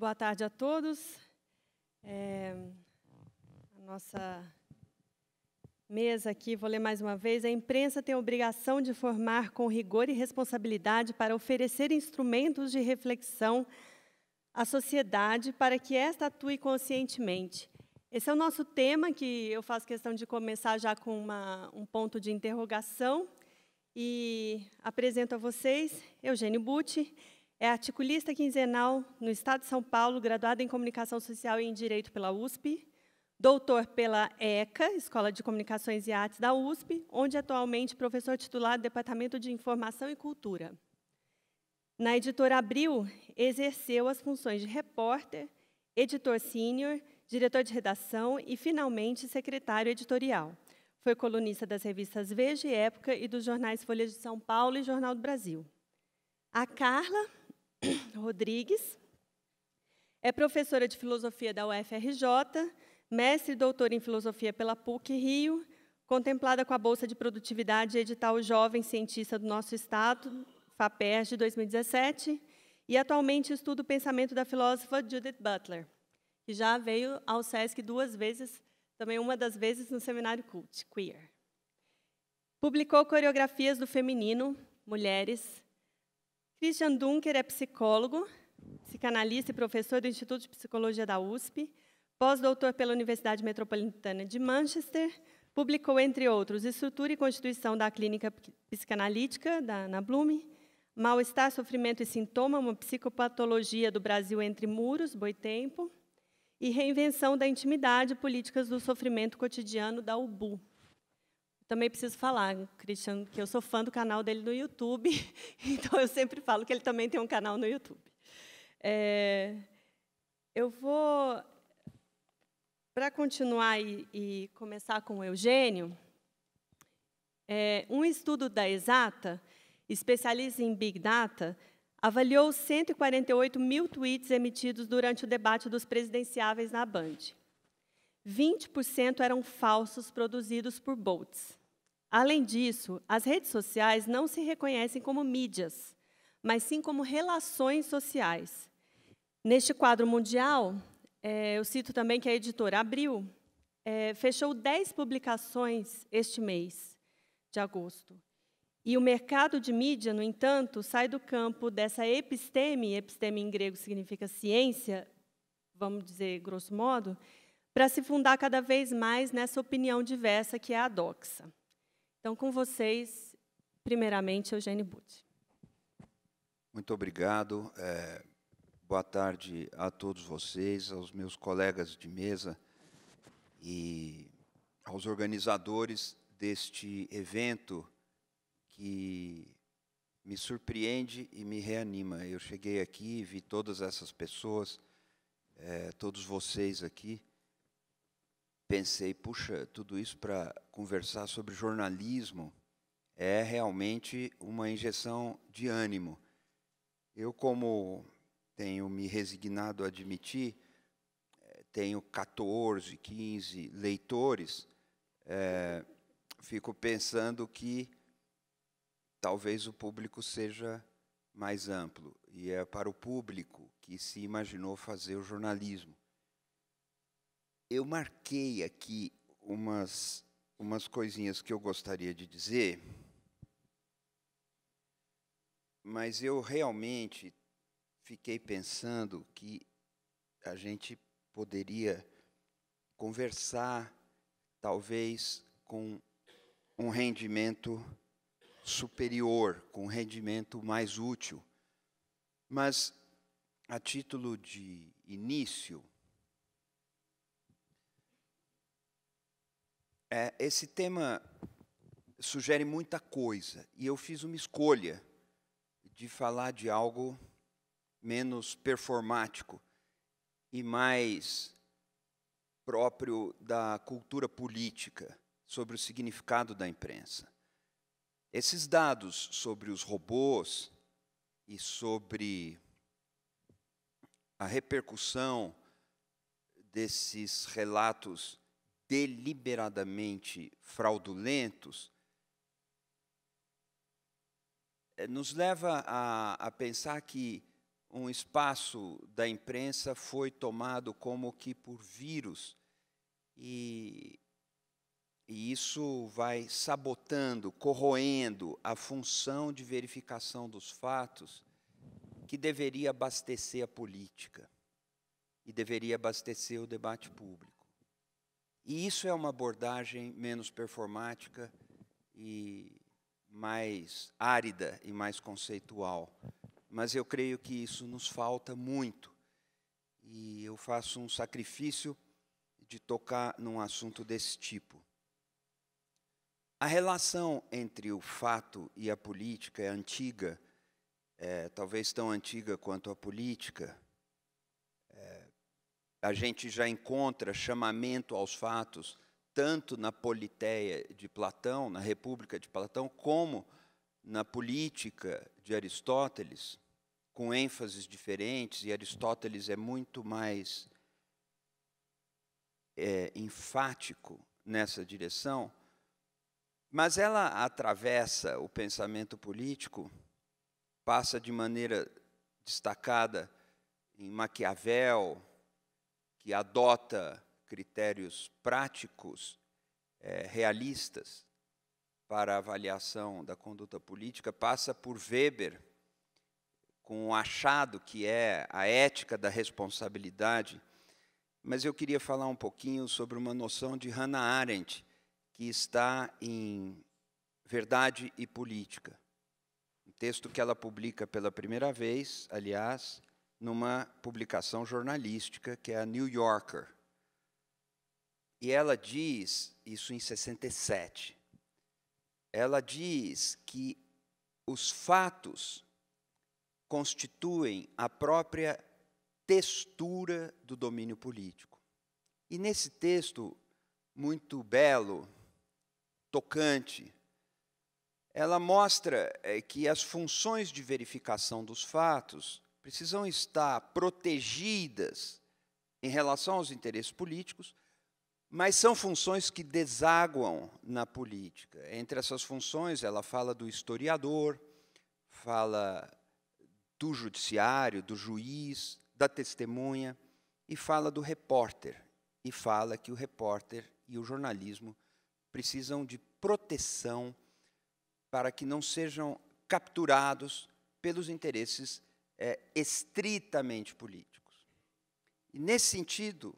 Boa tarde a todos. É, a nossa mesa aqui, vou ler mais uma vez. A imprensa tem a obrigação de formar com rigor e responsabilidade para oferecer instrumentos de reflexão à sociedade para que esta atue conscientemente. Esse é o nosso tema, que eu faço questão de começar já com uma, um ponto de interrogação. E apresento a vocês Eugênio Butti, é articulista quinzenal no Estado de São Paulo, graduada em Comunicação Social e em Direito pela USP, doutor pela ECA, Escola de Comunicações e Artes da USP, onde atualmente é professor titular do Departamento de Informação e Cultura. Na editora Abril, exerceu as funções de repórter, editor sênior, diretor de redação e, finalmente, secretário editorial. Foi colunista das revistas Veja e Época e dos jornais Folhas de São Paulo e Jornal do Brasil. A Carla Rodrigues. É professora de filosofia da UFRJ, mestre e doutora em filosofia pela PUC Rio, contemplada com a Bolsa de Produtividade Edital Jovem Cientista do nosso Estado, FAPERJ, de 2017, e atualmente estuda o pensamento da filósofa Judith Butler, que já veio ao SESC duas vezes, também uma das vezes no seminário Cult, Queer. Publicou coreografias do feminino, mulheres, Christian Dunker é psicólogo, psicanalista e professor do Instituto de Psicologia da USP, pós-doutor pela Universidade Metropolitana de Manchester, publicou, entre outros, Estrutura e Constituição da Clínica Psicanalítica, da, Ana Blume, Mal-Estar, Sofrimento e Sintoma, uma Psicopatologia do Brasil entre Muros, Boitempo, e Reinvenção da Intimidade, Políticas do Sofrimento Cotidiano, da UBU. Também preciso falar, Christian, que eu sou fã do canal dele no YouTube, então eu sempre falo que ele também tem um canal no YouTube. É, eu vou, para continuar e, e, começar com o Eugênio, é, um estudo da Exata, especialista em Big Data, avaliou 148 mil tweets emitidos durante o debate dos presidenciáveis na Band. 20% eram falsos produzidos por bots. Além disso, as redes sociais não se reconhecem como mídias, mas sim como relações sociais. Neste quadro mundial, é, eu cito também que a editora Abril é, fechou 10 publicações este mês de agosto. E o mercado de mídia, no entanto, sai do campo dessa episteme, episteme em grego significa ciência, vamos dizer grosso modo, para se fundar cada vez mais nessa opinião diversa que é a doxa. Então, com vocês, primeiramente, Eugênio Butti. Muito obrigado. É, boa tarde a todos vocês, aos meus colegas de mesa e aos organizadores deste evento que me surpreende e me reanima. Eu cheguei aqui, vi todas essas pessoas, é, todos vocês aqui, pensei, puxa, tudo isso para conversar sobre jornalismo é realmente uma injeção de ânimo. Eu, como tenho me resignado a admitir, eh, tenho 14, 15 leitores, é, fico pensando que talvez o público seja mais amplo. E é para o público que se imaginou fazer o jornalismo eu marquei aqui umas, umas coisinhas que eu gostaria de dizer, mas eu realmente fiquei pensando que a gente poderia conversar, talvez, com um rendimento superior, com um rendimento mais útil. Mas, a título de início, É, esse tema sugere muita coisa e eu fiz uma escolha de falar de algo menos performático e mais próprio da cultura política sobre o significado da imprensa. Esses dados sobre os robôs e sobre a repercussão desses relatos deliberadamente fraudulentos, eh, nos leva a, a pensar que um espaço da imprensa foi tomado como que por vírus. E, e, isso vai sabotando, corroendo a função de verificação dos fatos que deveria abastecer a política e deveria abastecer o debate público. E isso é uma abordagem menos performática e mais árida e mais conceitual. Mas eu creio que isso nos falta muito. E eu faço um sacrifício de tocar num assunto desse tipo. A relação entre o fato e a política é antiga, é, talvez tão antiga quanto a política a gente já encontra chamamento aos fatos, tanto na politéia de Platão, na República de Platão, como na política de Aristóteles, com ênfases diferentes, e Aristóteles é muito mais é, enfático nessa direção, mas ela atravessa o pensamento político, passa de maneira destacada em Maquiavel, que adota critérios práticos é, realistas para avaliação da conduta política passa por Weber, com o um achado que é a ética da responsabilidade. Mas eu queria falar um pouquinho sobre uma noção de Hannah Arendt, que está em Verdade e Política. Um texto que ela publica pela primeira vez, aliás, numa publicação jornalística que é a New Yorker. E ela diz, isso em 67, ela diz que os fatos constituem a própria textura do domínio político. E nesse texto muito belo, tocante, ela mostra eh, que as funções de verificação dos fatos precisam estar protegidas em relação aos interesses políticos, mas são funções que desaguam na política. Entre essas funções, ela fala do historiador, fala do judiciário, do juiz, da testemunha, e fala do repórter. E fala que o repórter e o jornalismo precisam de proteção para que não sejam capturados pelos interesses é, estritamente políticos. E, nesse sentido,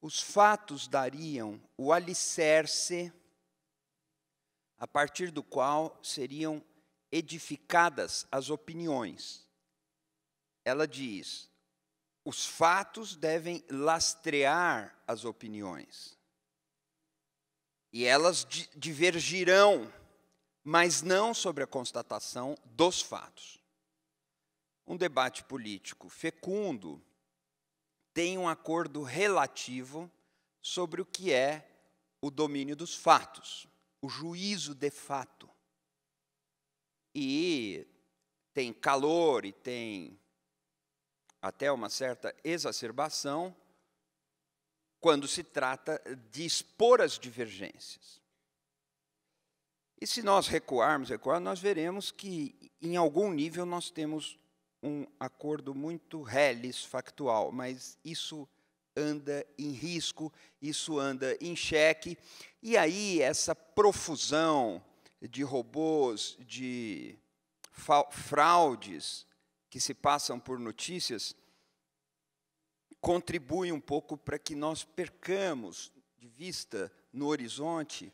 os fatos dariam o alicerce a partir do qual seriam edificadas as opiniões. Ela diz: os fatos devem lastrear as opiniões. E elas divergirão, mas não sobre a constatação dos fatos um debate político fecundo tem um acordo relativo sobre o que é o domínio dos fatos, o juízo de fato. E tem calor e tem até uma certa exacerbação quando se trata de expor as divergências. E se nós recuarmos, recuar nós veremos que em algum nível nós temos um acordo muito reles factual, mas isso anda em risco, isso anda em xeque. E aí essa profusão de robôs, de fraudes que se passam por notícias, contribui um pouco para que nós percamos de vista no horizonte,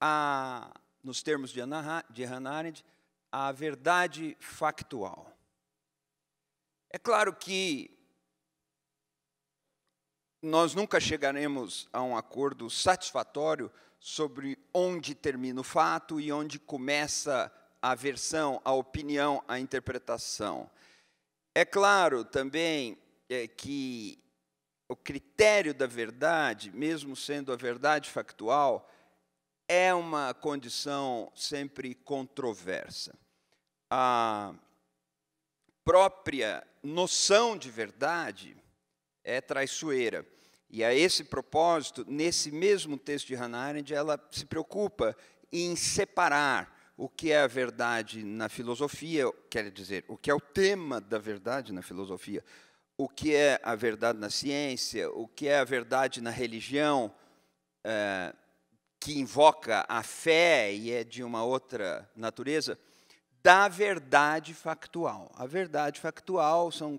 a, nos termos de Hannah Arendt, a verdade factual. É claro que nós nunca chegaremos a um acordo satisfatório sobre onde termina o fato e onde começa a versão, a opinião, a interpretação. É claro também é, que o critério da verdade, mesmo sendo a verdade factual, é uma condição sempre controversa. A própria noção de verdade é traiçoeira. E a esse propósito, nesse mesmo texto de Hannah Arendt, ela se preocupa em separar o que é a verdade na filosofia, quer dizer, o que é o tema da verdade na filosofia, o que é a verdade na ciência, o que é a verdade na religião, é, que invoca a fé e é de uma outra natureza da verdade factual. A verdade factual são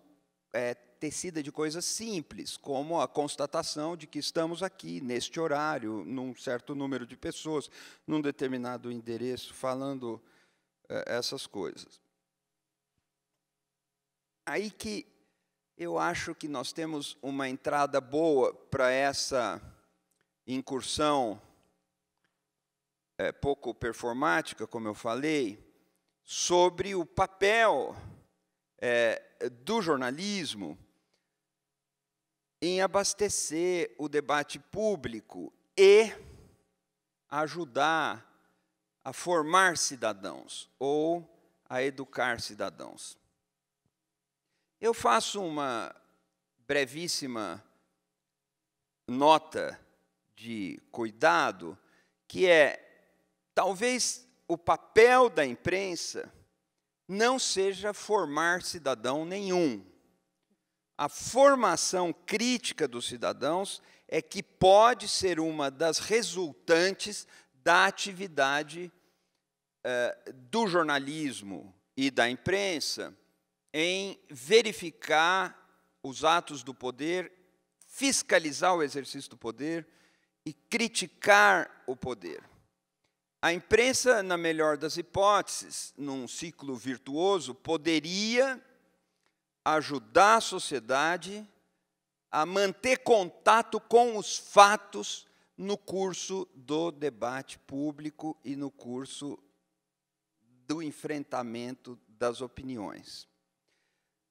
é, tecida de coisas simples, como a constatação de que estamos aqui, neste horário, num certo número de pessoas, num determinado endereço, falando é, essas coisas. Aí que eu acho que nós temos uma entrada boa para essa incursão é, pouco performática, como eu falei, sobre o papel é, do jornalismo em abastecer o debate público e ajudar a formar cidadãos ou a educar cidadãos. Eu faço uma brevíssima nota de cuidado, que é talvez o papel da imprensa não seja formar cidadão nenhum. A formação crítica dos cidadãos é que pode ser uma das resultantes da atividade eh, do jornalismo e da imprensa em verificar os atos do poder, fiscalizar o exercício do poder e criticar o poder. A imprensa, na melhor das hipóteses, num ciclo virtuoso, poderia ajudar a sociedade a manter contato com os fatos no curso do debate público e no curso do enfrentamento das opiniões.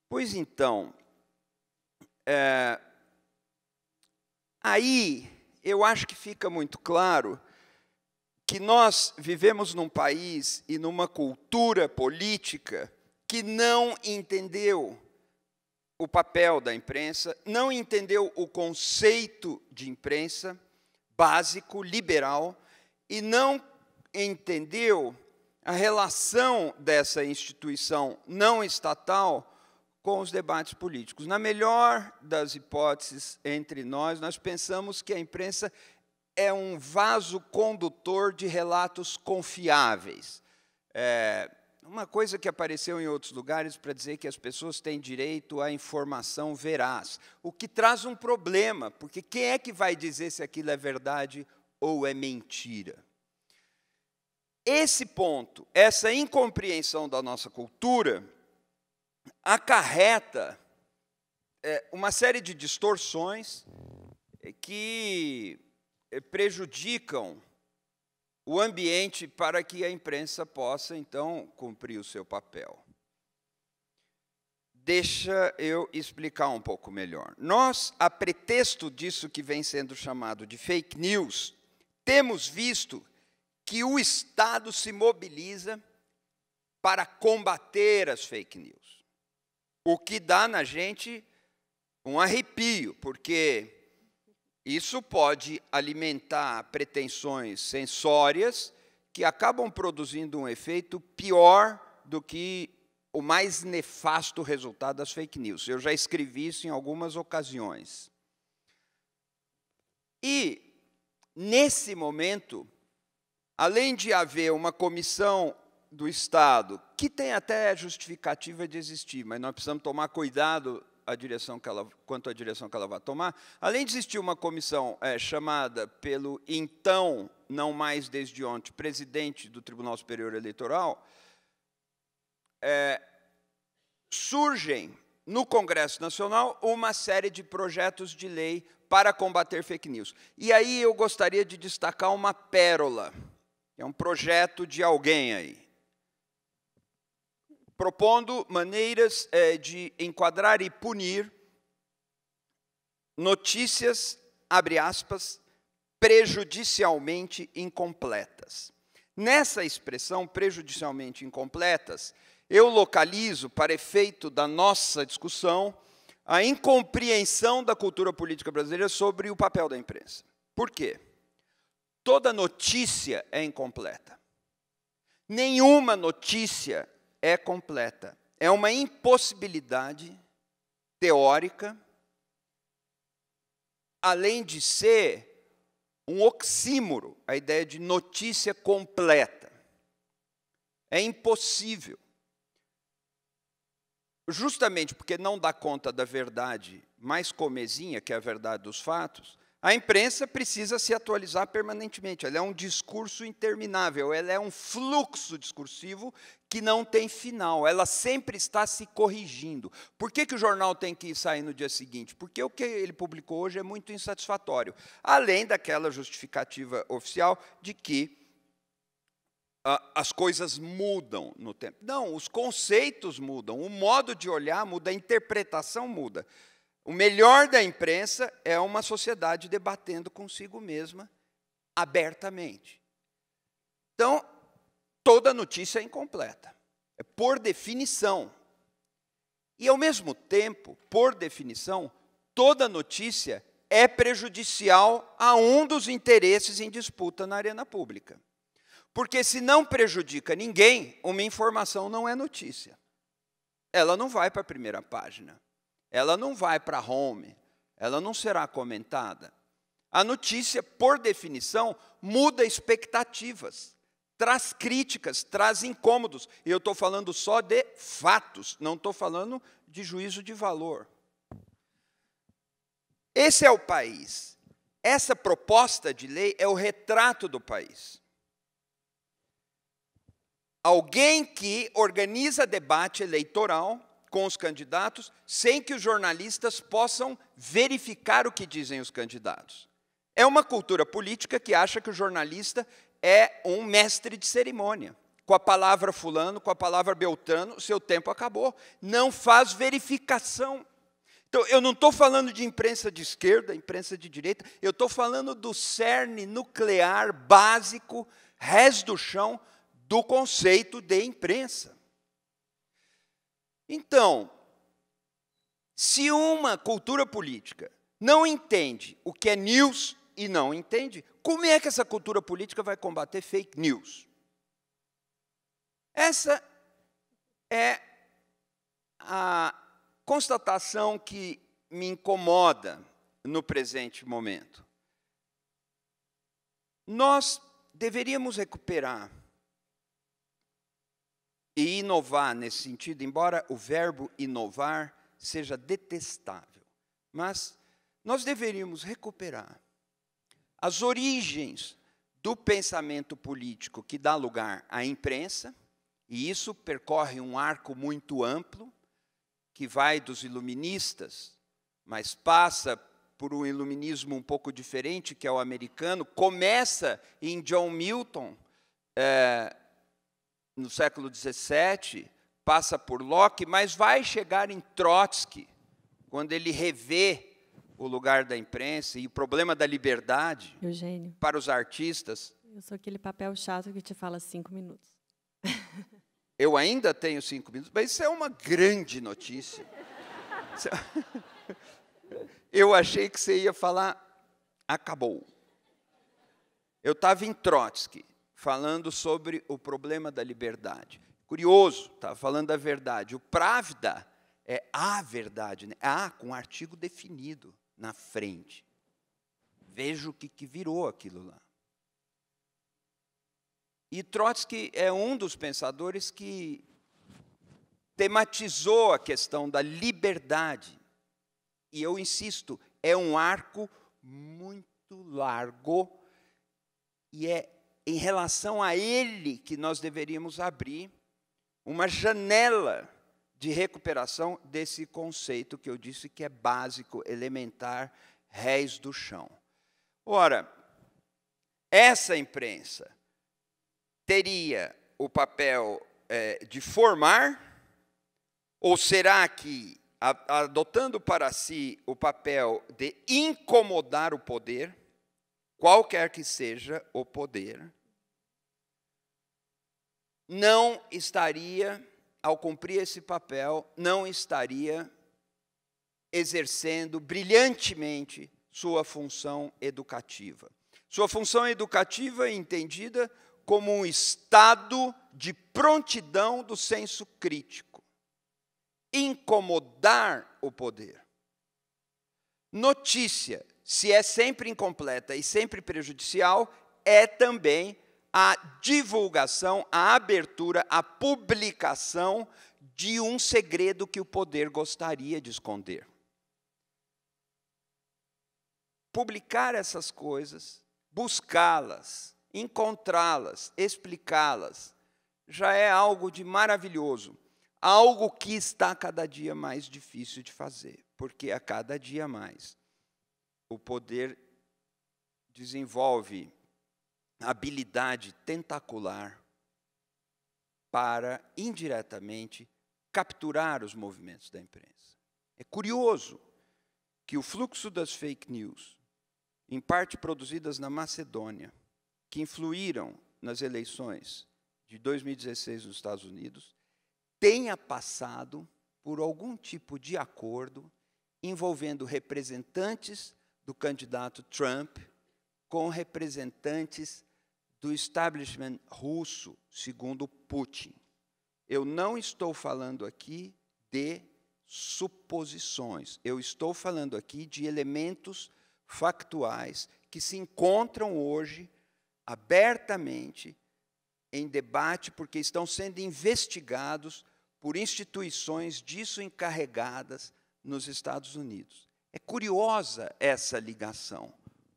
Pois então, é, aí eu acho que fica muito claro que nós vivemos num país e numa cultura política que não entendeu o papel da imprensa, não entendeu o conceito de imprensa básico, liberal, e não entendeu a relação dessa instituição não estatal com os debates políticos. Na melhor das hipóteses entre nós, nós pensamos que a imprensa é um vaso condutor de relatos confiáveis. É, uma coisa que apareceu em outros lugares para dizer que as pessoas têm direito à informação veraz, o que traz um problema, porque quem é que vai dizer se aquilo é verdade ou é mentira? Esse ponto, essa incompreensão da nossa cultura, acarreta é, uma série de distorções que eh, prejudicam o ambiente para que a imprensa possa, então, cumprir o seu papel. Deixa eu explicar um pouco melhor. Nós, a pretexto disso que vem sendo chamado de fake news, temos visto que o Estado se mobiliza para combater as fake news. O que dá na gente um arrepio, porque isso pode alimentar pretensões sensórias que acabam produzindo um efeito pior do que o mais nefasto resultado das fake news. Eu já escrevi isso em algumas ocasiões. E, nesse momento, além de haver uma comissão do Estado, que tem até justificativa de existir, mas nós precisamos tomar cuidado a direção que ela, quanto à direção que ela vai tomar. Além de existir uma comissão é, chamada pelo então, não mais desde ontem, presidente do Tribunal Superior Eleitoral, é, surgem no Congresso Nacional uma série de projetos de lei para combater fake news. E aí eu gostaria de destacar uma pérola, é um projeto de alguém aí propondo maneiras é, de enquadrar e punir notícias, abre aspas, prejudicialmente incompletas. Nessa expressão, prejudicialmente incompletas, eu localizo, para efeito da nossa discussão, a incompreensão da cultura política brasileira sobre o papel da imprensa. Por quê? Toda notícia é incompleta. Nenhuma notícia é completa. É uma impossibilidade teórica, além de ser um oxímoro, a ideia de notícia completa. É impossível. Justamente porque não dá conta da verdade mais comezinha, que é a verdade dos fatos, a imprensa precisa se atualizar permanentemente. Ela é um discurso interminável, ela é um fluxo discursivo que não tem final, ela sempre está se corrigindo. Por que, que o jornal tem que sair no dia seguinte? Porque o que ele publicou hoje é muito insatisfatório, além daquela justificativa oficial de que as coisas mudam no tempo. Não, os conceitos mudam, o modo de olhar muda, a interpretação muda. O melhor da imprensa é uma sociedade debatendo consigo mesma abertamente. Então, toda notícia é incompleta. É por definição. E, ao mesmo tempo, por definição, toda notícia é prejudicial a um dos interesses em disputa na arena pública. Porque, se não prejudica ninguém, uma informação não é notícia. Ela não vai para a primeira página, ela não vai para a home, ela não será comentada. A notícia, por definição, muda expectativas traz críticas, traz incômodos. E eu estou falando só de fatos, não estou falando de juízo de valor. Esse é o país. Essa proposta de lei é o retrato do país. Alguém que organiza debate eleitoral com os candidatos sem que os jornalistas possam verificar o que dizem os candidatos. É uma cultura política que acha que o jornalista é um mestre de cerimônia. Com a palavra fulano, com a palavra beltrano, seu tempo acabou. Não faz verificação. Então, eu não estou falando de imprensa de esquerda, imprensa de direita, eu estou falando do cerne nuclear básico, res do chão, do conceito de imprensa. Então, se uma cultura política não entende o que é news e não entende, como é que essa cultura política vai combater fake news? Essa é a constatação que me incomoda no presente momento. Nós deveríamos recuperar e inovar nesse sentido, embora o verbo inovar seja detestável, mas nós deveríamos recuperar as origens do pensamento político que dá lugar à imprensa, e isso percorre um arco muito amplo, que vai dos iluministas, mas passa por um iluminismo um pouco diferente, que é o americano, começa em John Milton, é, no século XVII, passa por Locke, mas vai chegar em Trotsky, quando ele revê o lugar da imprensa e o problema da liberdade Eugênio, para os artistas. Eu sou aquele papel chato que te fala cinco minutos. Eu ainda tenho cinco minutos, mas isso é uma grande notícia. Eu achei que você ia falar, acabou. Eu estava em Trotsky, falando sobre o problema da liberdade. Curioso, estava falando a verdade. O Pravda é a verdade, né? É a com artigo definido na frente. Veja o que, que virou aquilo lá. E Trotsky é um dos pensadores que tematizou a questão da liberdade. E eu insisto, é um arco muito largo e é em relação a ele que nós deveríamos abrir uma janela de recuperação desse conceito que eu disse que é básico, elementar, réis do chão. Ora, essa imprensa teria o papel é, de formar, ou será que, adotando para si o papel de incomodar o poder, qualquer que seja o poder, não estaria ao cumprir esse papel, não estaria exercendo brilhantemente sua função educativa. Sua função educativa é entendida como um estado de prontidão do senso crítico, incomodar o poder. Notícia, se é sempre incompleta e sempre prejudicial, é também a divulgação, a abertura, a publicação de um segredo que o poder gostaria de esconder. Publicar essas coisas, buscá-las, encontrá-las, explicá-las, já é algo de maravilhoso, algo que está cada dia mais difícil de fazer, porque a cada dia mais o poder desenvolve habilidade tentacular para, indiretamente, capturar os movimentos da imprensa. É curioso que o fluxo das fake news, em parte produzidas na Macedônia, que influíram nas eleições de 2016 nos Estados Unidos, tenha passado por algum tipo de acordo envolvendo representantes do candidato Trump com representantes do establishment russo, segundo Putin. Eu não estou falando aqui de suposições, eu estou falando aqui de elementos factuais que se encontram hoje abertamente em debate, porque estão sendo investigados por instituições disso encarregadas nos Estados Unidos. É curiosa essa ligação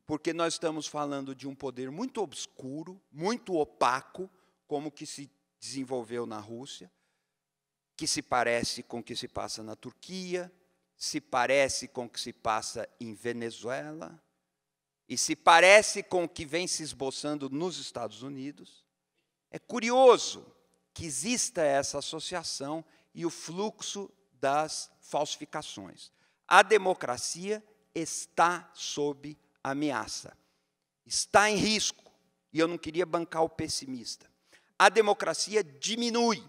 porque nós estamos falando de um poder muito obscuro, muito opaco, como que se desenvolveu na Rússia, que se parece com o que se passa na Turquia, se parece com o que se passa em Venezuela, e se parece com o que vem se esboçando nos Estados Unidos. É curioso que exista essa associação e o fluxo das falsificações. A democracia está sob ameaça. Está em risco, e eu não queria bancar o pessimista. A democracia diminui,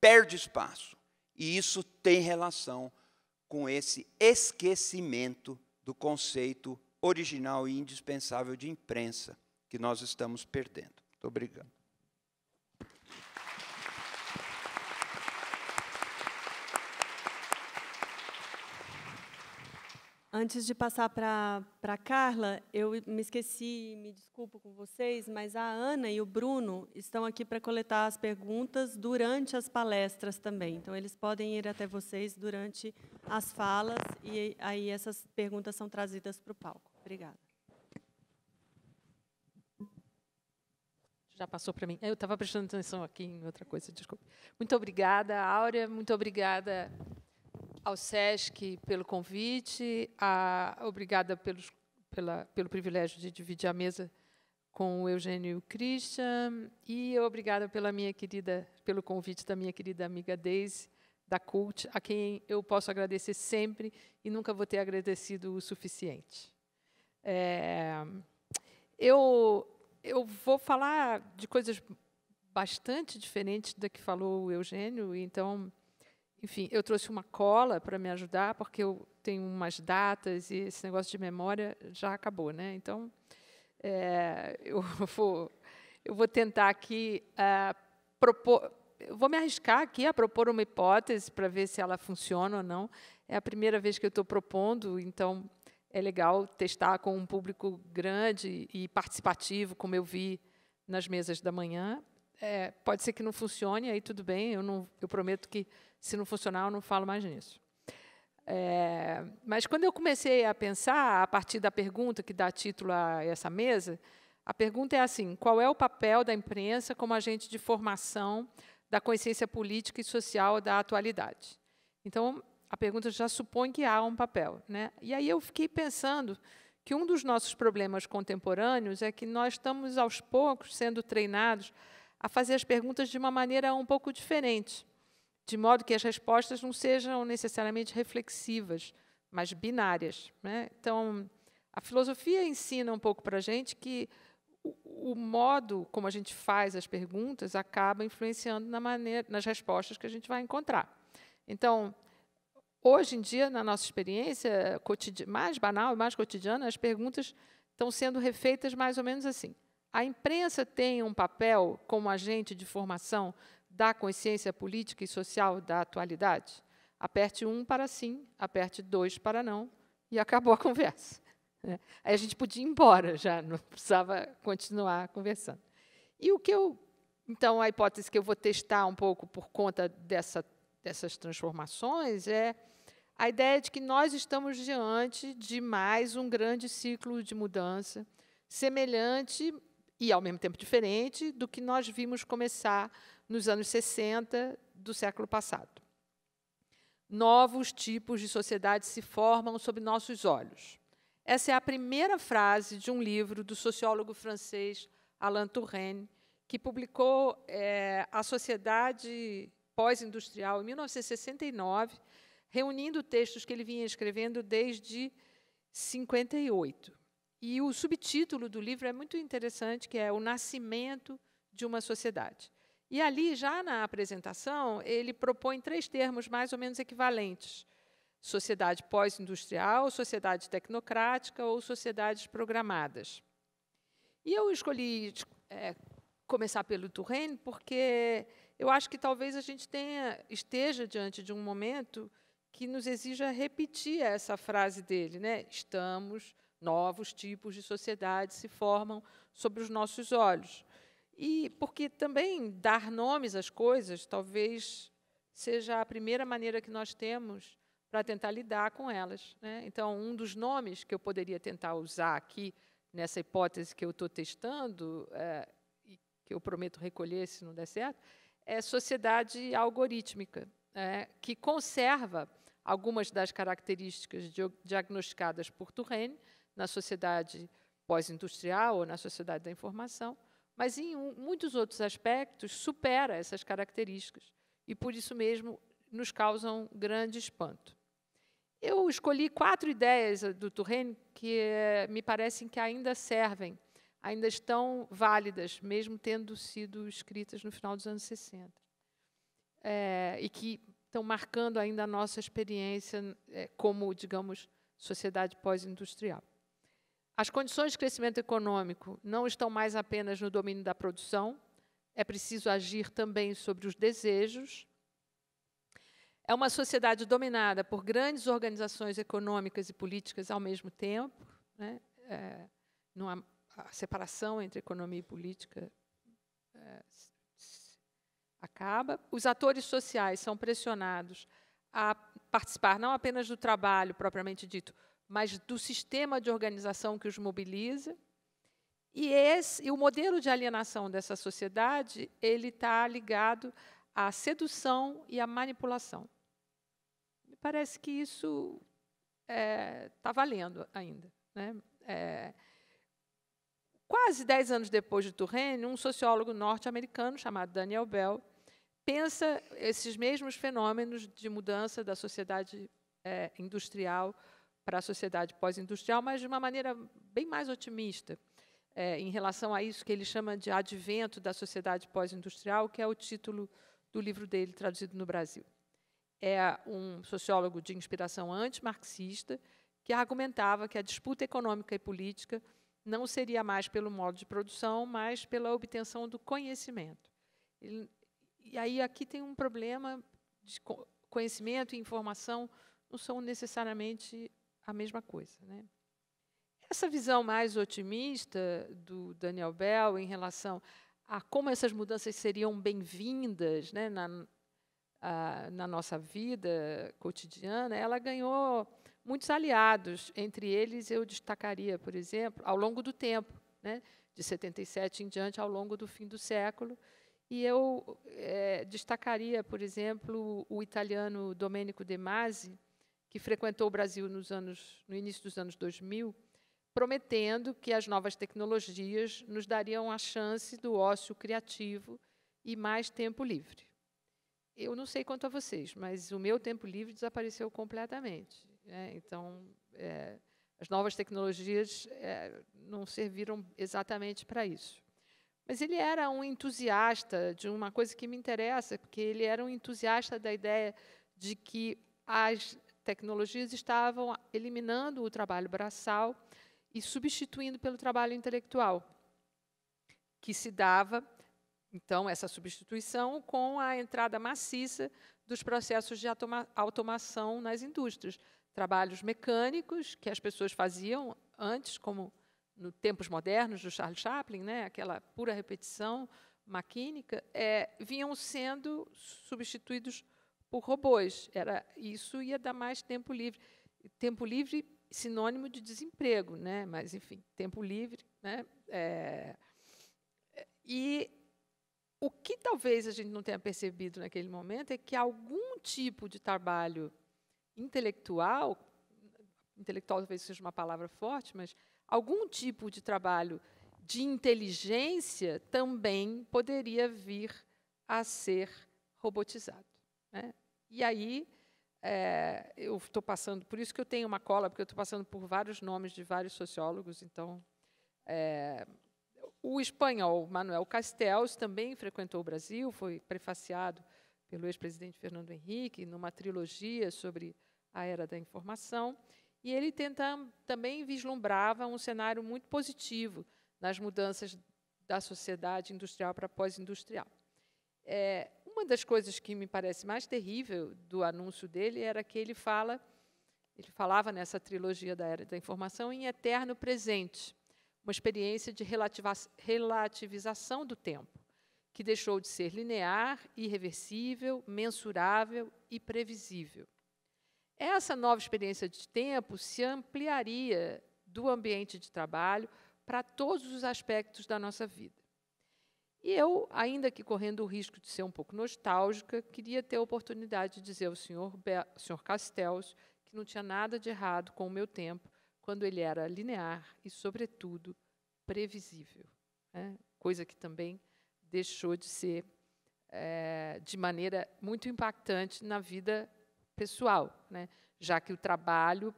perde espaço, e isso tem relação com esse esquecimento do conceito original e indispensável de imprensa que nós estamos perdendo. Muito obrigado. Antes de passar para a Carla, eu me esqueci, me desculpo com vocês, mas a Ana e o Bruno estão aqui para coletar as perguntas durante as palestras também. Então, eles podem ir até vocês durante as falas e aí essas perguntas são trazidas para o palco. Obrigada. já passou para mim. Eu estava prestando atenção aqui em outra coisa, desculpe. Muito obrigada, Áurea. Muito obrigada ao SESC pelo convite, a, obrigada pelos, pela, pelo privilégio de dividir a mesa com o Eugênio e o Christian, e obrigada pela minha querida, pelo convite da minha querida amiga Daisy, da Cult, a quem eu posso agradecer sempre e nunca vou ter agradecido o suficiente. É, eu, eu vou falar de coisas bastante diferentes da que falou o Eugênio, então enfim, eu trouxe uma cola para me ajudar, porque eu tenho umas datas e esse negócio de memória já acabou, né? Então, é, eu, vou, eu vou tentar aqui é, propor. Vou me arriscar aqui a propor uma hipótese para ver se ela funciona ou não. É a primeira vez que eu estou propondo, então é legal testar com um público grande e participativo, como eu vi nas mesas da manhã. É, pode ser que não funcione, aí tudo bem. Eu, não, eu prometo que se não funcionar, eu não falo mais nisso. É, mas quando eu comecei a pensar, a partir da pergunta que dá título a essa mesa, a pergunta é assim: qual é o papel da imprensa como agente de formação da consciência política e social da atualidade? Então, a pergunta já supõe que há um papel. Né? E aí eu fiquei pensando que um dos nossos problemas contemporâneos é que nós estamos, aos poucos, sendo treinados a fazer as perguntas de uma maneira um pouco diferente de modo que as respostas não sejam necessariamente reflexivas, mas binárias. Né? Então, a filosofia ensina um pouco para a gente que o, o, modo como a gente faz as perguntas acaba influenciando na maneira, nas respostas que a gente vai encontrar. Então, hoje em dia, na nossa experiência mais banal e mais cotidiana, as perguntas estão sendo refeitas mais ou menos assim. A imprensa tem um papel como agente de formação da consciência política e social da atualidade? Aperte um para sim, aperte dois para não, e acabou a conversa. Né? Aí a gente podia ir embora já, não precisava continuar conversando. E o que eu. Então, a hipótese que eu vou testar um pouco por conta dessa, dessas transformações é a ideia de que nós estamos diante de mais um grande ciclo de mudança, semelhante e, ao mesmo tempo, diferente do que nós vimos começar nos anos 60 do século passado. Novos tipos de sociedade se formam sob nossos olhos. Essa é a primeira frase de um livro do sociólogo francês Alain Touraine, que publicou é, A Sociedade Pós-Industrial em 1969, reunindo textos que ele vinha escrevendo desde 58. E o subtítulo do livro é muito interessante, que é O Nascimento de uma Sociedade. E ali, já na apresentação, ele propõe três termos mais ou menos equivalentes: sociedade pós-industrial, sociedade tecnocrática ou sociedades programadas. E eu escolhi é, começar pelo Turenne porque eu acho que talvez a gente tenha, esteja diante de um momento que nos exija repetir essa frase dele, né? Estamos novos tipos de sociedade se formam sobre os nossos olhos. E porque também dar nomes às coisas talvez seja a primeira maneira que nós temos para tentar lidar com elas. Né? Então, um dos nomes que eu poderia tentar usar aqui nessa hipótese que eu estou testando, é, que eu prometo recolher se não der certo, é sociedade algorítmica, é, que conserva algumas das características diagnosticadas por Turenne na sociedade pós-industrial ou na sociedade da informação, mas em um, muitos outros aspectos supera essas características e por isso mesmo nos causam grande espanto. Eu escolhi quatro ideias eh, do Turenne que eh, me parecem que ainda servem, ainda estão válidas, mesmo tendo sido escritas no final dos anos 60, é, eh, e que estão marcando ainda a nossa experiência é, como, digamos, sociedade pós-industrial. As condições de crescimento econômico não estão mais apenas no domínio da produção, é preciso agir também sobre os desejos. É uma sociedade dominada por grandes organizações econômicas e políticas ao mesmo tempo. Né? É, não há, a separação entre economia e política é, acaba. Os atores sociais são pressionados a participar não apenas do trabalho propriamente dito, mas do sistema de organização que os mobiliza. E, esse, e o modelo de alienação dessa sociedade ele está ligado à sedução e à manipulação. Me parece que isso está é, tá valendo ainda. Né? É, quase dez anos depois de Turenne, um sociólogo norte-americano chamado Daniel Bell pensa esses mesmos fenômenos de mudança da sociedade é, industrial para a sociedade pós-industrial, mas de uma maneira bem mais otimista, é, em relação a isso que ele chama de advento da sociedade pós-industrial, que é o título do livro dele, traduzido no Brasil. É um sociólogo de inspiração antimarxista que argumentava que a disputa econômica e política não seria mais pelo modo de produção, mas pela obtenção do conhecimento. Ele, e aí aqui tem um problema de conhecimento e informação não são necessariamente a mesma coisa. Né? Essa visão mais otimista do Daniel Bell em relação a como essas mudanças seriam bem-vindas né, na, na nossa vida cotidiana, ela ganhou muitos aliados. Entre eles, eu destacaria, por exemplo, ao longo do tempo, né, de 77 em diante, ao longo do fim do século. E eu é, destacaria, por exemplo, o italiano Domenico De Masi, que frequentou o Brasil nos anos, no início dos anos 2000, prometendo que as novas tecnologias nos dariam a chance do ócio criativo e mais tempo livre. Eu não sei quanto a vocês, mas o meu tempo livre desapareceu completamente. Né? Então, é, as novas tecnologias é, não serviram exatamente para isso. Mas ele era um entusiasta de uma coisa que me interessa, porque ele era um entusiasta da ideia de que as tecnologias estavam eliminando o trabalho braçal e substituindo pelo trabalho intelectual, que se dava, então, essa substituição com a entrada maciça dos processos de automação nas indústrias. Trabalhos mecânicos que as pessoas faziam antes, como no tempos modernos do Charles Chaplin, né, aquela pura repetição maquínica, é, vinham sendo substituídos por robôs. Era isso ia dar mais tempo livre. Tempo livre sinônimo de desemprego, né? Mas enfim, tempo livre, né? É, e o que talvez a gente não tenha percebido naquele momento é que algum tipo de trabalho intelectual, intelectual talvez seja uma palavra forte, mas algum tipo de trabalho de inteligência também poderia vir a ser robotizado. Né? E aí é, eu estou passando, por isso que eu tenho uma cola, porque eu estou passando por vários nomes de vários sociólogos, então. É, o espanhol Manuel Castells também frequentou o Brasil, foi prefaciado pelo ex-presidente Fernando Henrique numa trilogia sobre a era da informação, e ele tenta, também vislumbrava um cenário muito positivo nas mudanças da sociedade industrial para pós-industrial. É, uma das coisas que me parece mais terrível do anúncio dele era que ele fala, ele falava nessa trilogia da era da informação em eterno presente, uma experiência de relativização do tempo, que deixou de ser linear, irreversível, mensurável e previsível. Essa nova experiência de tempo se ampliaria do ambiente de trabalho para todos os aspectos da nossa vida. E eu, ainda que correndo o risco de ser um pouco nostálgica, queria ter a oportunidade de dizer ao senhor, senhor Castells que não tinha nada de errado com o meu tempo, quando ele era linear e, sobretudo, previsível. Né? Coisa que também deixou de ser é, de maneira muito impactante na vida pessoal, né? já que o trabalho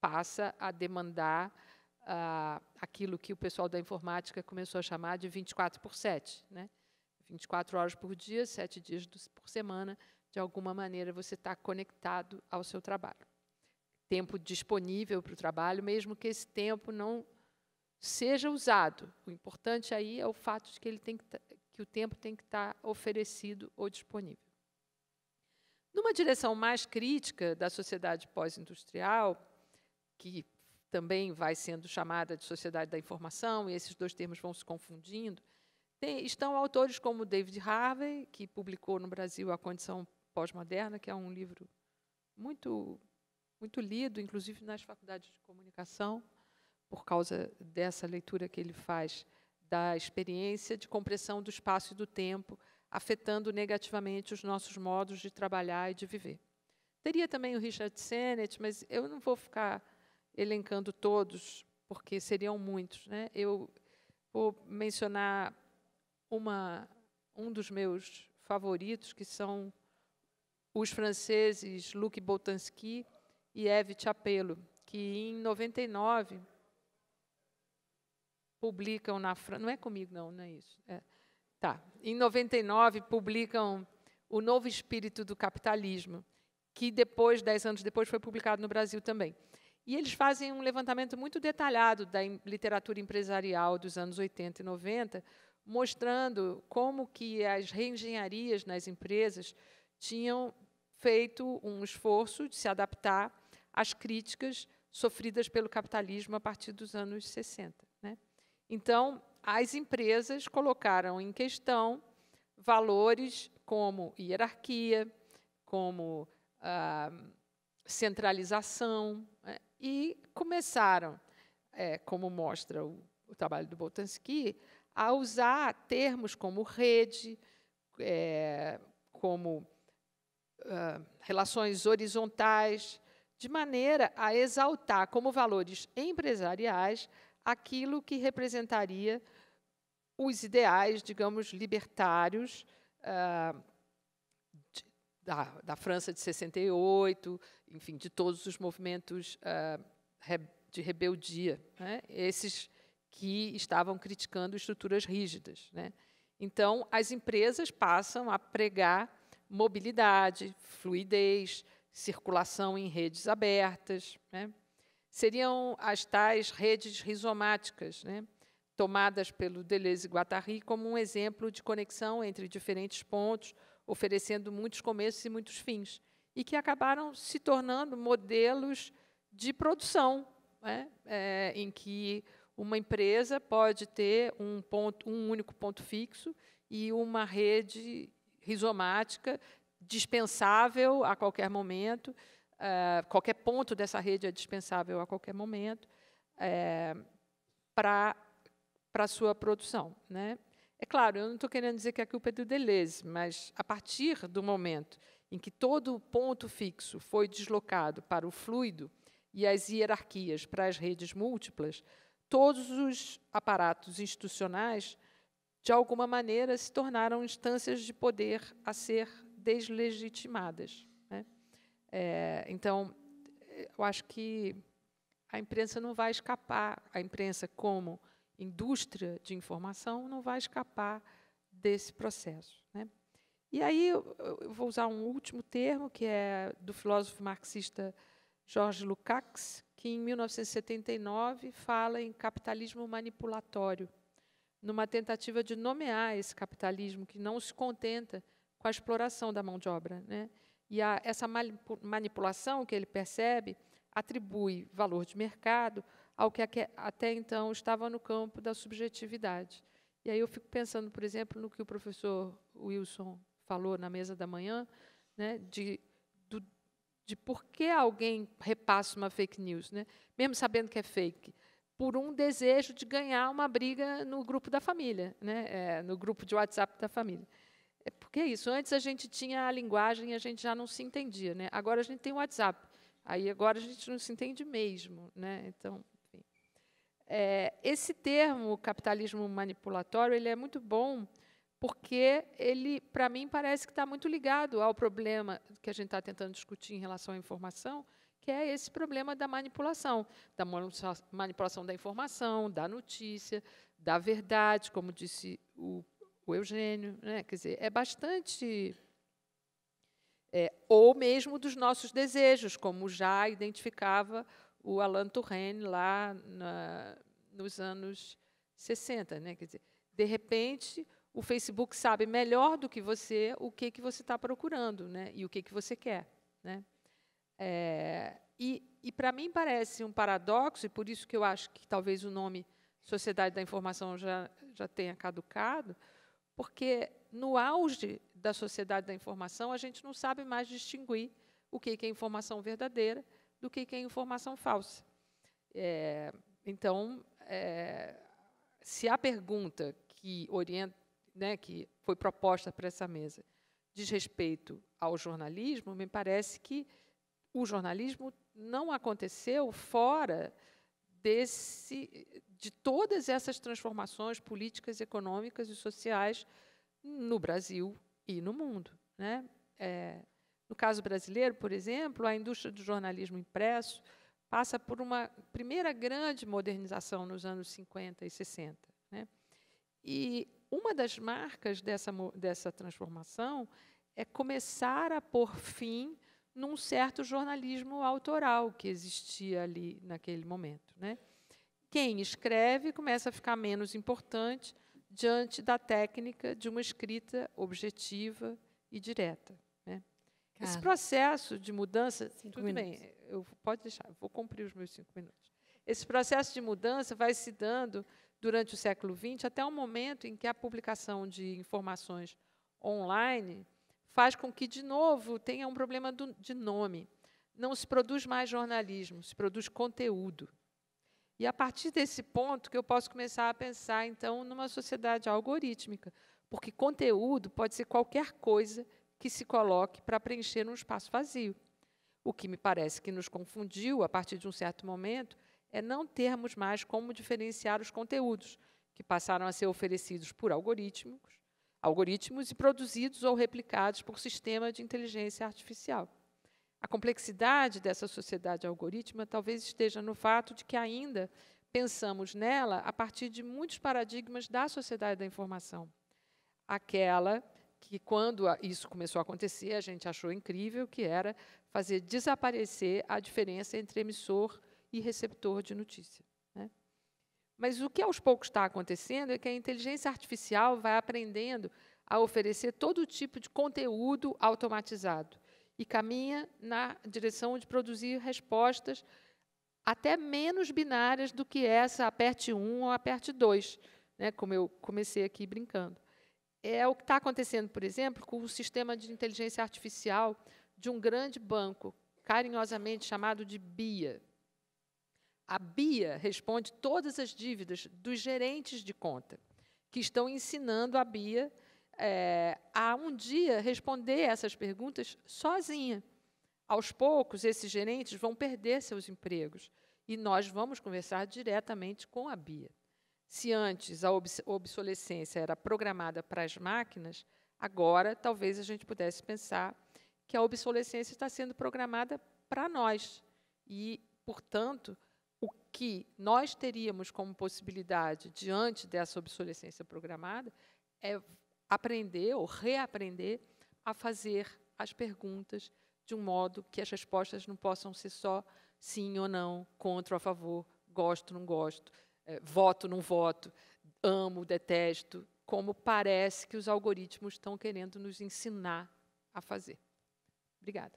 passa a demandar ah, aquilo que o pessoal da informática começou a chamar de 24 por 7. Né? 24 horas por dia, 7 dias por semana, de alguma maneira você está conectado ao seu trabalho. Tempo disponível para o trabalho, mesmo que esse tempo não seja usado. O importante aí é o fato de que, ele tem que, tá, que o tempo tem que estar tá oferecido ou disponível. Numa direção mais crítica da sociedade pós-industrial, que também vai sendo chamada de sociedade da informação, e esses dois termos vão se confundindo. Tem, estão autores como David Harvey, que publicou no Brasil A Condição Pós-Moderna, que é um livro muito, muito lido, inclusive nas faculdades de comunicação, por causa dessa leitura que ele faz da experiência de compressão do espaço e do tempo, afetando negativamente os nossos modos de trabalhar e de viver. Teria também o Richard Sennett, mas eu não vou ficar elencando todos, porque seriam muitos. Né? Eu vou mencionar uma, um dos meus favoritos, que são os franceses Luc Boltanski e Eve Chapello, que em 99 publicam na França. Não é comigo, não, não é isso. É. Tá. Em 99 publicam O Novo Espírito do Capitalismo, que depois, dez anos depois, foi publicado no Brasil também. E eles fazem um levantamento muito detalhado da literatura empresarial dos anos 80 e 90, mostrando como que as reengenharias nas empresas tinham feito um esforço de se adaptar às críticas sofridas pelo capitalismo a partir dos anos 60. Né? Então, as empresas colocaram em questão valores como hierarquia, como ah, centralização, né? e começaram, é, como mostra o, o, trabalho do Boltanski, a usar termos como rede, é, como uh, relações horizontais, de maneira a exaltar como valores empresariais aquilo que representaria os ideais, digamos, libertários uh, da, da França de 68, enfim, de todos os movimentos uh, de rebeldia, né? esses que estavam criticando estruturas rígidas. Né? Então, as empresas passam a pregar mobilidade, fluidez, circulação em redes abertas. Né? Seriam as tais redes rizomáticas, né? tomadas pelo Deleuze e Guattari como um exemplo de conexão entre diferentes pontos oferecendo muitos começos e muitos fins, e que acabaram se tornando modelos de produção, né? é, em que uma empresa pode ter um, ponto, um único ponto fixo e uma rede rizomática dispensável a qualquer momento, é, qualquer ponto dessa rede é dispensável a qualquer momento é, para a sua produção. Né? É claro, eu não estou querendo dizer que a culpa é do Deleuze, mas a partir do momento em que todo o ponto fixo foi deslocado para o fluido e as hierarquias para as redes múltiplas, todos os aparatos institucionais, de alguma maneira, se tornaram instâncias de poder a ser deslegitimadas. Né? É, então, eu acho que a imprensa não vai escapar, a imprensa como indústria de informação não vai escapar desse processo. Né? E aí eu, vou usar um último termo, que é do filósofo marxista George Lukács, que em 1979 fala em capitalismo manipulatório, numa tentativa de nomear esse capitalismo que não se contenta com a exploração da mão de obra. Né? E a, essa manipulação que ele percebe atribui valor de mercado ao que até então estava no campo da subjetividade. E aí eu fico pensando, por exemplo, no que o professor Wilson falou na mesa da manhã, né, de, do, de por que alguém repassa uma fake news, né, mesmo sabendo que é fake, por um desejo de ganhar uma briga no grupo da família, né, é, no grupo de WhatsApp da família. É porque é isso. Antes a gente tinha a linguagem e a gente já não se entendia. Né? Agora a gente tem o WhatsApp. Aí agora a gente não se entende mesmo. Né? Então, é, esse termo, capitalismo manipulatório, ele é muito bom porque ele, para mim, parece que está muito ligado ao problema que a gente está tentando discutir em relação à informação, que é esse problema da manipulação, da manipulação da informação, da notícia, da verdade, como disse o, o Eugênio, né? quer dizer, é bastante é, ou mesmo dos nossos desejos, como já identificava o Alan Touraine lá na, nos anos 60. Né? Quer dizer, de repente, o Facebook sabe melhor do que você o que, que você está procurando né? e o que, que você quer. Né? É, e, e para mim parece um paradoxo, e por isso que eu acho que talvez o nome Sociedade da Informação já, já tenha caducado, porque no auge da sociedade da informação, a gente não sabe mais distinguir o que é informação verdadeira do que, que é informação falsa. É, então, é, se a pergunta que, orienta, né, que foi proposta para essa mesa diz respeito ao jornalismo, me parece que o jornalismo não aconteceu fora desse, de todas essas transformações políticas, econômicas e sociais no Brasil e no mundo. Né? É, no caso brasileiro, por exemplo, a indústria do jornalismo impresso passa por uma primeira grande modernização nos anos 50 e 60. Né? E uma das marcas dessa, dessa transformação é começar a pôr fim num certo jornalismo autoral que existia ali naquele momento. Né? Quem escreve começa a ficar menos importante diante da técnica de uma escrita objetiva e direta. Cara. Esse processo de mudança, cinco tudo minutos. bem, eu, pode deixar, vou cumprir os meus cinco minutos. Esse processo de mudança vai se dando durante o século XX até o momento em que a publicação de informações online faz com que, de novo, tenha um problema do, de nome. Não se produz mais jornalismo, se produz conteúdo. E a partir desse ponto que eu posso começar a pensar, então, numa sociedade algorítmica, porque conteúdo pode ser qualquer coisa que se coloque para preencher um espaço vazio. O que me parece que nos confundiu a partir de um certo momento é não termos mais como diferenciar os conteúdos que passaram a ser oferecidos por algoritmos, algoritmos e produzidos ou replicados por sistema de inteligência artificial. A complexidade dessa sociedade algorítmica talvez esteja no fato de que ainda pensamos nela a partir de muitos paradigmas da sociedade da informação. Aquela que quando isso começou a acontecer, a gente achou incrível, que era fazer desaparecer a diferença entre emissor e receptor de notícia. Né? Mas o que aos poucos está acontecendo é que a inteligência artificial vai aprendendo a oferecer todo tipo de conteúdo automatizado e caminha na direção de produzir respostas até menos binárias do que essa aperte 1 ou aperte 2, né, como eu comecei aqui brincando é o que está acontecendo, por exemplo, com o sistema de inteligência artificial de um grande banco, carinhosamente chamado de BIA. A BIA responde todas as dívidas dos gerentes de conta, que estão ensinando a BIA é, a um dia responder essas perguntas sozinha. Aos poucos, esses gerentes vão perder seus empregos e nós vamos conversar diretamente com a BIA. Se antes a obsolescência era programada para as máquinas, agora talvez a gente pudesse pensar que a obsolescência está sendo programada para nós. E, portanto, o que nós teríamos como possibilidade diante dessa obsolescência programada é aprender ou reaprender a fazer as perguntas de um modo que as respostas não possam ser só sim ou não, contra ou a favor, gosto ou não gosto, é, voto, não voto, amo, detesto, como parece que os algoritmos estão querendo nos ensinar a fazer. Obrigada.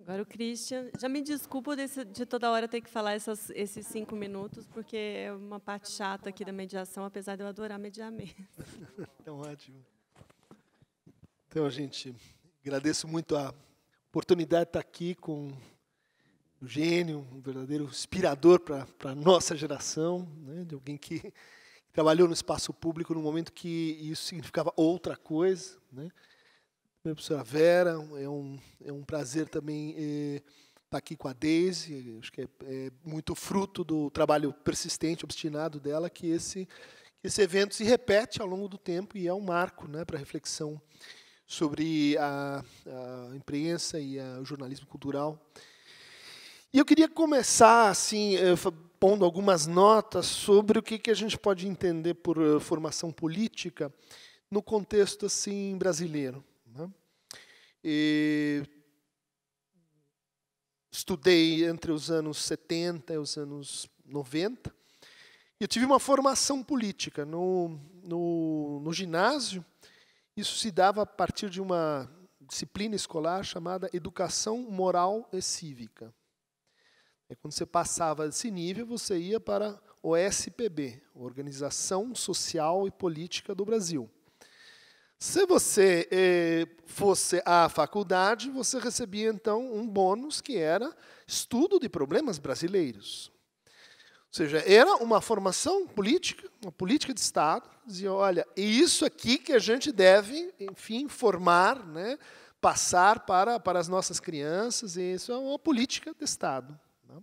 Agora o Christian. Já me desculpa desse, de toda hora ter que falar essas, esses cinco minutos, porque é uma parte chata aqui da mediação, apesar de eu adorar mediar mesmo. Então, ótimo. Então, gente, agradeço muito a oportunidade de estar aqui com um gênio, um verdadeiro inspirador para a nossa geração, né, de alguém que trabalhou no espaço público no momento que isso significava outra coisa. Né. É a professora Vera, é um, é um prazer também é, estar aqui com a Deise, acho que é, é muito fruto do trabalho persistente, obstinado dela, que esse, esse evento se repete ao longo do tempo e é um marco né, para reflexão sobre a, a imprensa e a, o jornalismo cultural. E eu queria começar assim eh, pondo algumas notas sobre o que, que a gente pode entender por eh, formação política no contexto assim brasileiro. Né? E, estudei entre os anos 70 e os anos 90. E eu tive uma formação política no, no, no ginásio. Isso se dava a partir de uma disciplina escolar chamada Educação Moral e Cívica. É quando você passava desse nível, você ia para o SPB, Organização Social e Política do Brasil. Se você eh, fosse à faculdade, você recebia então um bônus que era estudo de problemas brasileiros ou seja, era uma formação política, uma política de Estado, dizia, olha, é isso aqui que a gente deve, enfim, formar, né, passar para, para as nossas crianças, e isso é uma política de Estado. Né?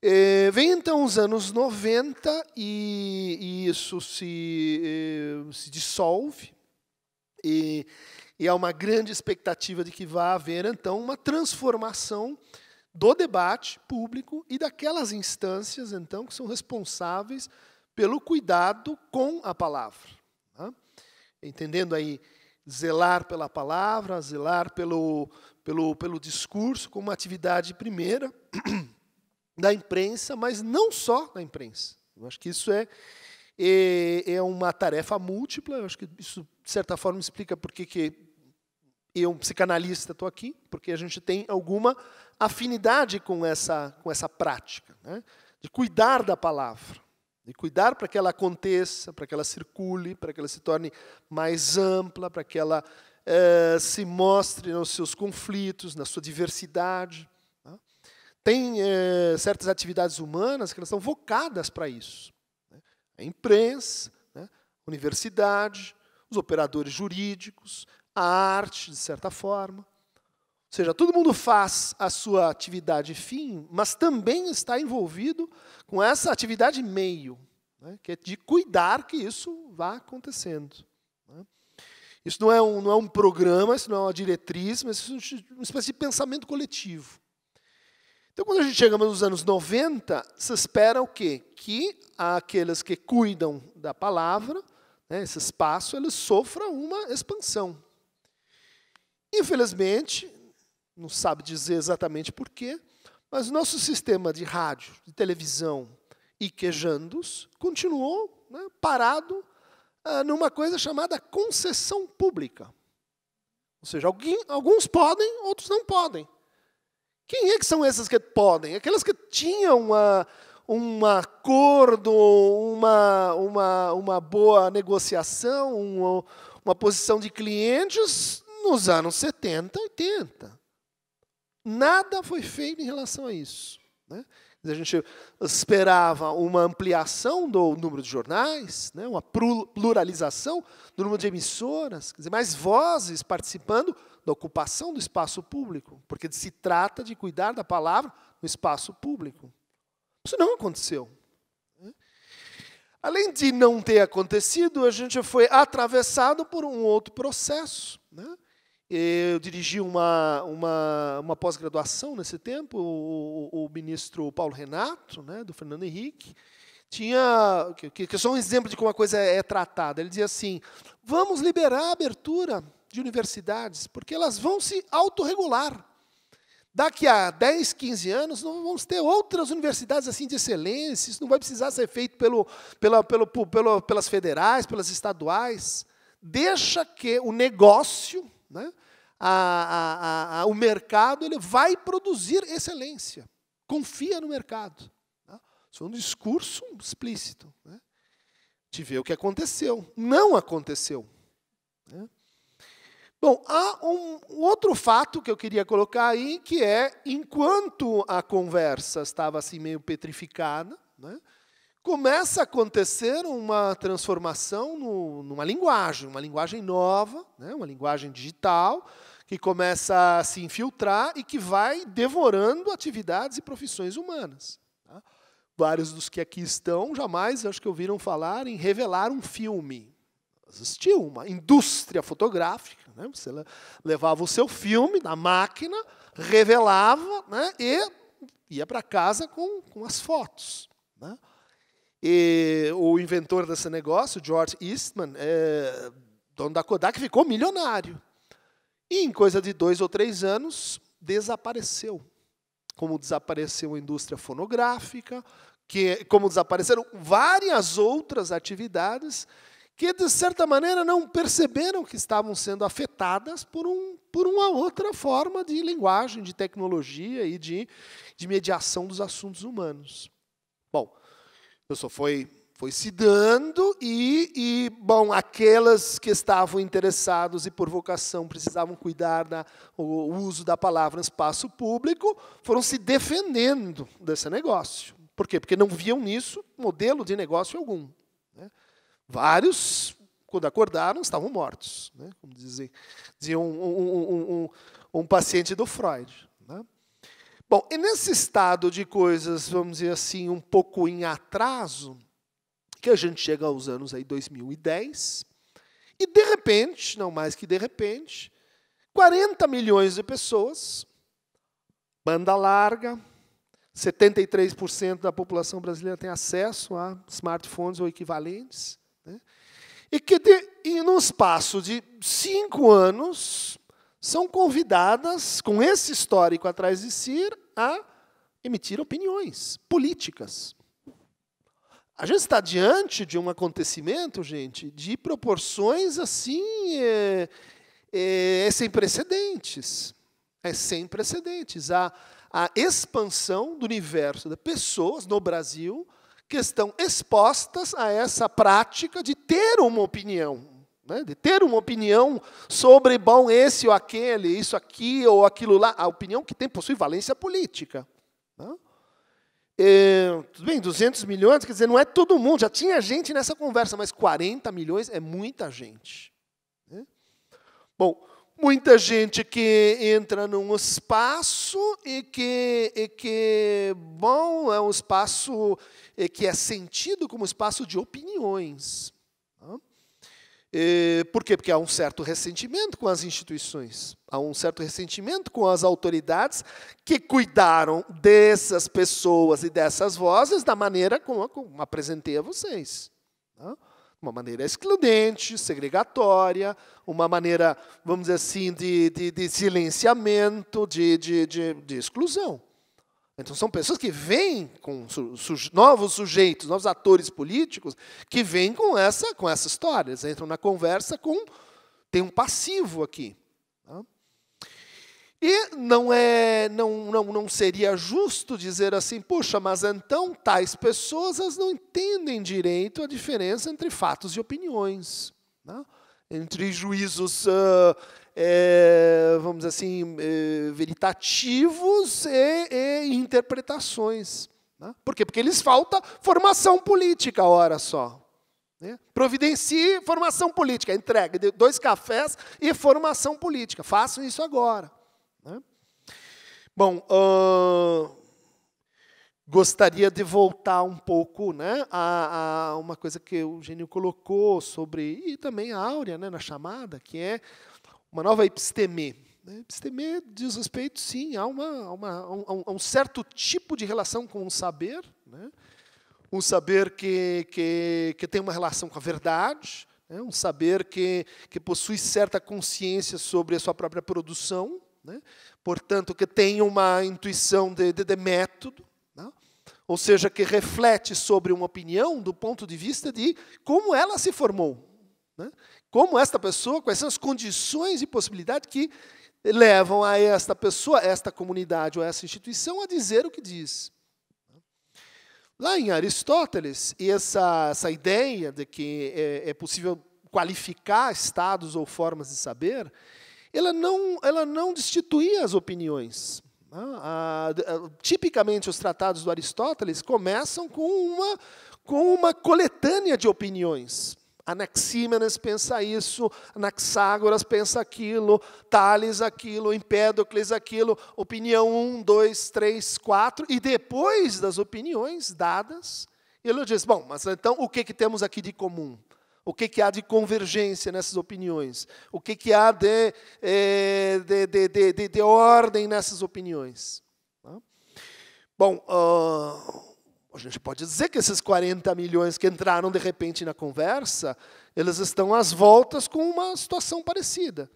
É, vem então os anos 90 e, e isso se, é, se dissolve, e, e há uma grande expectativa de que vá haver, então, uma transformação do debate público e daquelas instâncias, então, que são responsáveis pelo cuidado com a palavra. Né? Entendendo aí zelar pela palavra, zelar pelo, pelo, pelo discurso, como uma atividade primeira da imprensa, mas não só da imprensa. Eu acho que isso é, é, é, uma tarefa múltipla, eu acho que isso, de certa forma, explica por que eu, psicanalista, estou aqui, porque a gente tem alguma afinidade com essa, com essa prática, né? de cuidar da palavra, de cuidar para que ela aconteça, para que ela circule, para que ela se torne mais ampla, para que ela eh, se mostre nos seus conflitos, na sua diversidade. Né? Tem eh, certas atividades humanas que elas são vocadas para isso. Né? A imprensa, né? a universidade, os operadores jurídicos, a arte, de certa forma. Ou seja, todo mundo faz a sua atividade fim, mas também está envolvido com essa atividade meio, né, que é de cuidar que isso vá acontecendo. Né. Isso não é, um, não é um programa, isso não é uma diretriz, mas isso é uma espécie de pensamento coletivo. Então, quando a gente chega nos anos 90, se espera o quê? Que aqueles que cuidam da palavra, né, esse espaço, eles sofram uma expansão. Infelizmente, não sabe dizer exatamente porquê, mas nosso sistema de rádio, de televisão e quejandos continuou né, parado ah, numa coisa chamada concessão pública. Ou seja, alguém, alguns podem, outros não podem. Quem é que são essas que podem? Aquelas que tinham uma, um acordo, uma, uma, uma boa negociação, uma, uma posição de clientes nos anos 70, 80. Nada foi feito em relação a isso. Né? A gente esperava uma ampliação do número de jornais, né, uma pluralização do número de emissoras, dizer, mais vozes participando da ocupação do espaço público, porque se trata de cuidar da palavra no espaço público. Isso não aconteceu. Né? Além de não ter acontecido, a gente foi atravessado por um outro processo, né? Eu dirigi uma, uma, uma pós-graduação nesse tempo, o, o, ministro Paulo Renato, né, do Fernando Henrique, tinha. Que, que é só um exemplo de como a coisa é, é tratada. Ele dizia assim: vamos liberar a abertura de universidades, porque elas vão se autorregular. Daqui a 10, 15 anos, nós vamos ter outras universidades assim de excelência, isso não vai precisar ser feito pelo, pela, pelo, pelo, pelas federais, pelas estaduais. Deixa que o negócio né? A, a, a, o mercado ele vai produzir excelência. Confia no mercado. Né? Isso é um discurso explícito. Né? De ver o que aconteceu. Não aconteceu. Né? Bom, há um outro fato que eu queria colocar aí, que é, enquanto a conversa estava assim meio petrificada, né, começa a acontecer uma transformação no, numa linguagem, uma linguagem nova, né, uma linguagem digital, que começa a se infiltrar e que vai devorando atividades e profissões humanas. Tá? Vários dos que aqui estão jamais acho que ouviram falar em revelar um filme. Existiu uma indústria fotográfica, né? você levava o seu filme na máquina, revelava né? e ia para casa com, com as fotos. Né? E o inventor desse negócio, George Eastman, é, dono da Kodak, ficou milionário. E em coisa de dois ou três anos, desapareceu. Como desapareceu a indústria fonográfica, que, como desapareceram várias outras atividades que, de certa maneira, não perceberam que estavam sendo afetadas por, um, por uma outra forma de linguagem, de tecnologia e de, de mediação dos assuntos humanos pessoa foi, foi se dando e, e, bom, aquelas que estavam interessados e por vocação precisavam cuidar do uso da palavra no espaço público, foram se defendendo desse negócio. Por quê? Porque não viam nisso modelo de negócio algum. Né? Vários, quando acordaram, estavam mortos, né? como dizia, dizia um, um, um, um paciente do Freud. Bom, e nesse estado de coisas, vamos dizer assim, um pouco em atraso, que a gente chega aos anos aí 2010, e de repente, não mais que de repente, 40 milhões de pessoas, banda larga, 73% da população brasileira tem acesso a smartphones ou equivalentes, né? e que, de, e num espaço de cinco anos, são convidadas, com esse histórico atrás de si, a emitir opiniões políticas. A gente está diante de um acontecimento, gente, de proporções assim, é, é, é sem precedentes. É sem precedentes. A, a expansão do universo de pessoas no Brasil que estão expostas a essa prática de ter uma opinião, né, de ter uma opinião sobre bom esse ou aquele, isso aqui ou aquilo lá, a opinião que tem possui valência política. Né? É, tudo bem, 200 milhões, quer dizer, não é todo mundo, já tinha gente nessa conversa, mas 40 milhões é muita gente. Né? Bom, muita gente que entra num espaço e que, e que, bom, é um espaço que é sentido como espaço de opiniões. E, eh, por quê? Porque há um certo ressentimento com as instituições, há um certo ressentimento com as autoridades que cuidaram dessas pessoas e dessas vozes da maneira como, como apresentei a vocês. Tá? Uma maneira excludente, segregatória, uma maneira, vamos dizer assim, de, de, de silenciamento, de, de, de, de exclusão. Então, são pessoas que vêm com su su novos sujeitos, novos atores políticos, que vêm com essa, com essa história. Eles entram na conversa com. Tem um passivo aqui. Tá? E não, é, não, não, não seria justo dizer assim, puxa, mas então tais pessoas não entendem direito a diferença entre fatos e opiniões. Né? entre juízos uh, é, vamos assim, é, veritativos e, e interpretações. Né? Por quê? Porque lhes falta formação política, ora só. Né? Providencie formação política, entrega dois cafés e formação política. Façam isso agora. Né? Bom, uh, gostaria de voltar um pouco né, a, a, uma coisa que o Gênio colocou sobre, e também a Áurea né, na chamada, que é uma nova episteme. Né? Episteme diz respeito, sim, a, uma, uma, um, a um certo tipo de relação com o saber, né? um saber que, que, que tem uma relação com a verdade, né? um saber que, que possui certa consciência sobre a sua própria produção, né? portanto, que tem uma intuição de, de, de método, né? ou seja, que reflete sobre uma opinião do ponto de vista de como ela se formou. Né? Como esta pessoa, quais são as condições e possibilidades que levam a esta pessoa, esta comunidade ou essa instituição a dizer o que diz? Lá em Aristóteles, essa, essa ideia de que é, é possível qualificar estados ou formas de saber, ela não, ela não destituía as opiniões. Ah, tipicamente, os tratados do Aristóteles começam com uma, com uma coletânea de opiniões. Anaxímenes pensa isso, Anaxágoras pensa aquilo, Tales aquilo, Empédocles aquilo, opinião 1, 2, 3, 4, e depois das opiniões dadas, ele diz: bom, mas então o que, que temos aqui de comum? O que, que há de convergência nessas opiniões? O que, que há de, eh, de, de, de, de ordem nessas opiniões? Tá? Bom, uh, a gente pode dizer que esses 40 milhões que entraram de repente na conversa, eles estão às voltas com uma situação parecida.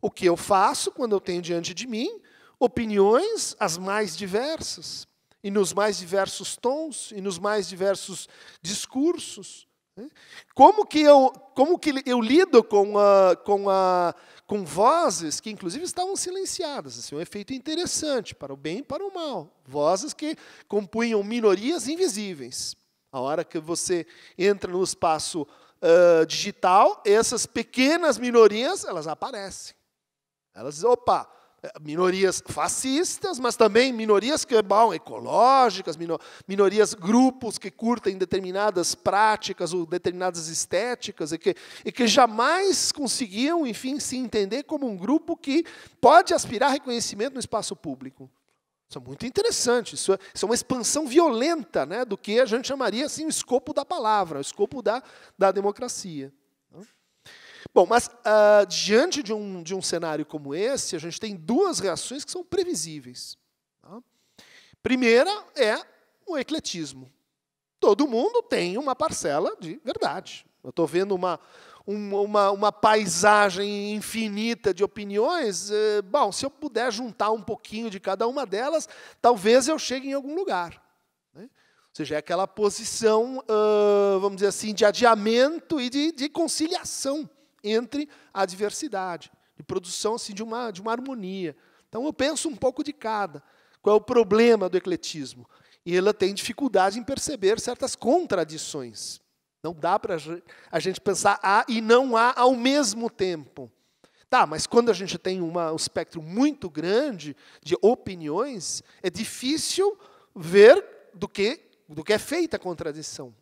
O que eu faço quando eu tenho diante de mim opiniões as mais diversas, e nos mais diversos tons, e nos mais diversos discursos. Né? Como que eu, como que eu lido com a, com a com vozes que, inclusive, estavam silenciadas. Assim, um efeito interessante, para o bem e para o mal. Vozes que compunham minorias invisíveis. A hora que você entra no espaço uh, digital, essas pequenas minorias, elas aparecem. Elas dizem, opa, é, minorias fascistas, mas também minorias que são ecológicas, minorias, grupos que curtem determinadas práticas ou determinadas estéticas e que, e que jamais conseguiam, enfim, se entender como um grupo que pode aspirar reconhecimento no espaço público. Isso é muito interessante, isso é, isso é uma expansão violenta né, do que a gente chamaria assim, o escopo da palavra, o escopo da, da democracia. Bom, mas uh, diante de um, de um cenário como esse, a gente tem duas reações que são previsíveis. Tá? Primeira é o ecletismo. Todo mundo tem uma parcela de verdade. Eu estou vendo uma, uma, uma, paisagem infinita de opiniões, eh, bom, se eu puder juntar um pouquinho de cada uma delas, talvez eu chegue em algum lugar. Né? Ou seja, é aquela posição, ah, vamos dizer assim, de adiamento e de, de conciliação entre a diversidade, de produção assim, de, uma, de uma harmonia. Então, eu penso um pouco de cada. Qual é o problema do ecletismo? E ela tem dificuldade em perceber certas contradições. Não dá para a gente pensar há e não há ao mesmo tempo. Tá, mas quando a gente tem uma, um espectro muito grande de opiniões, é difícil ver do que, do que é feita a contradição.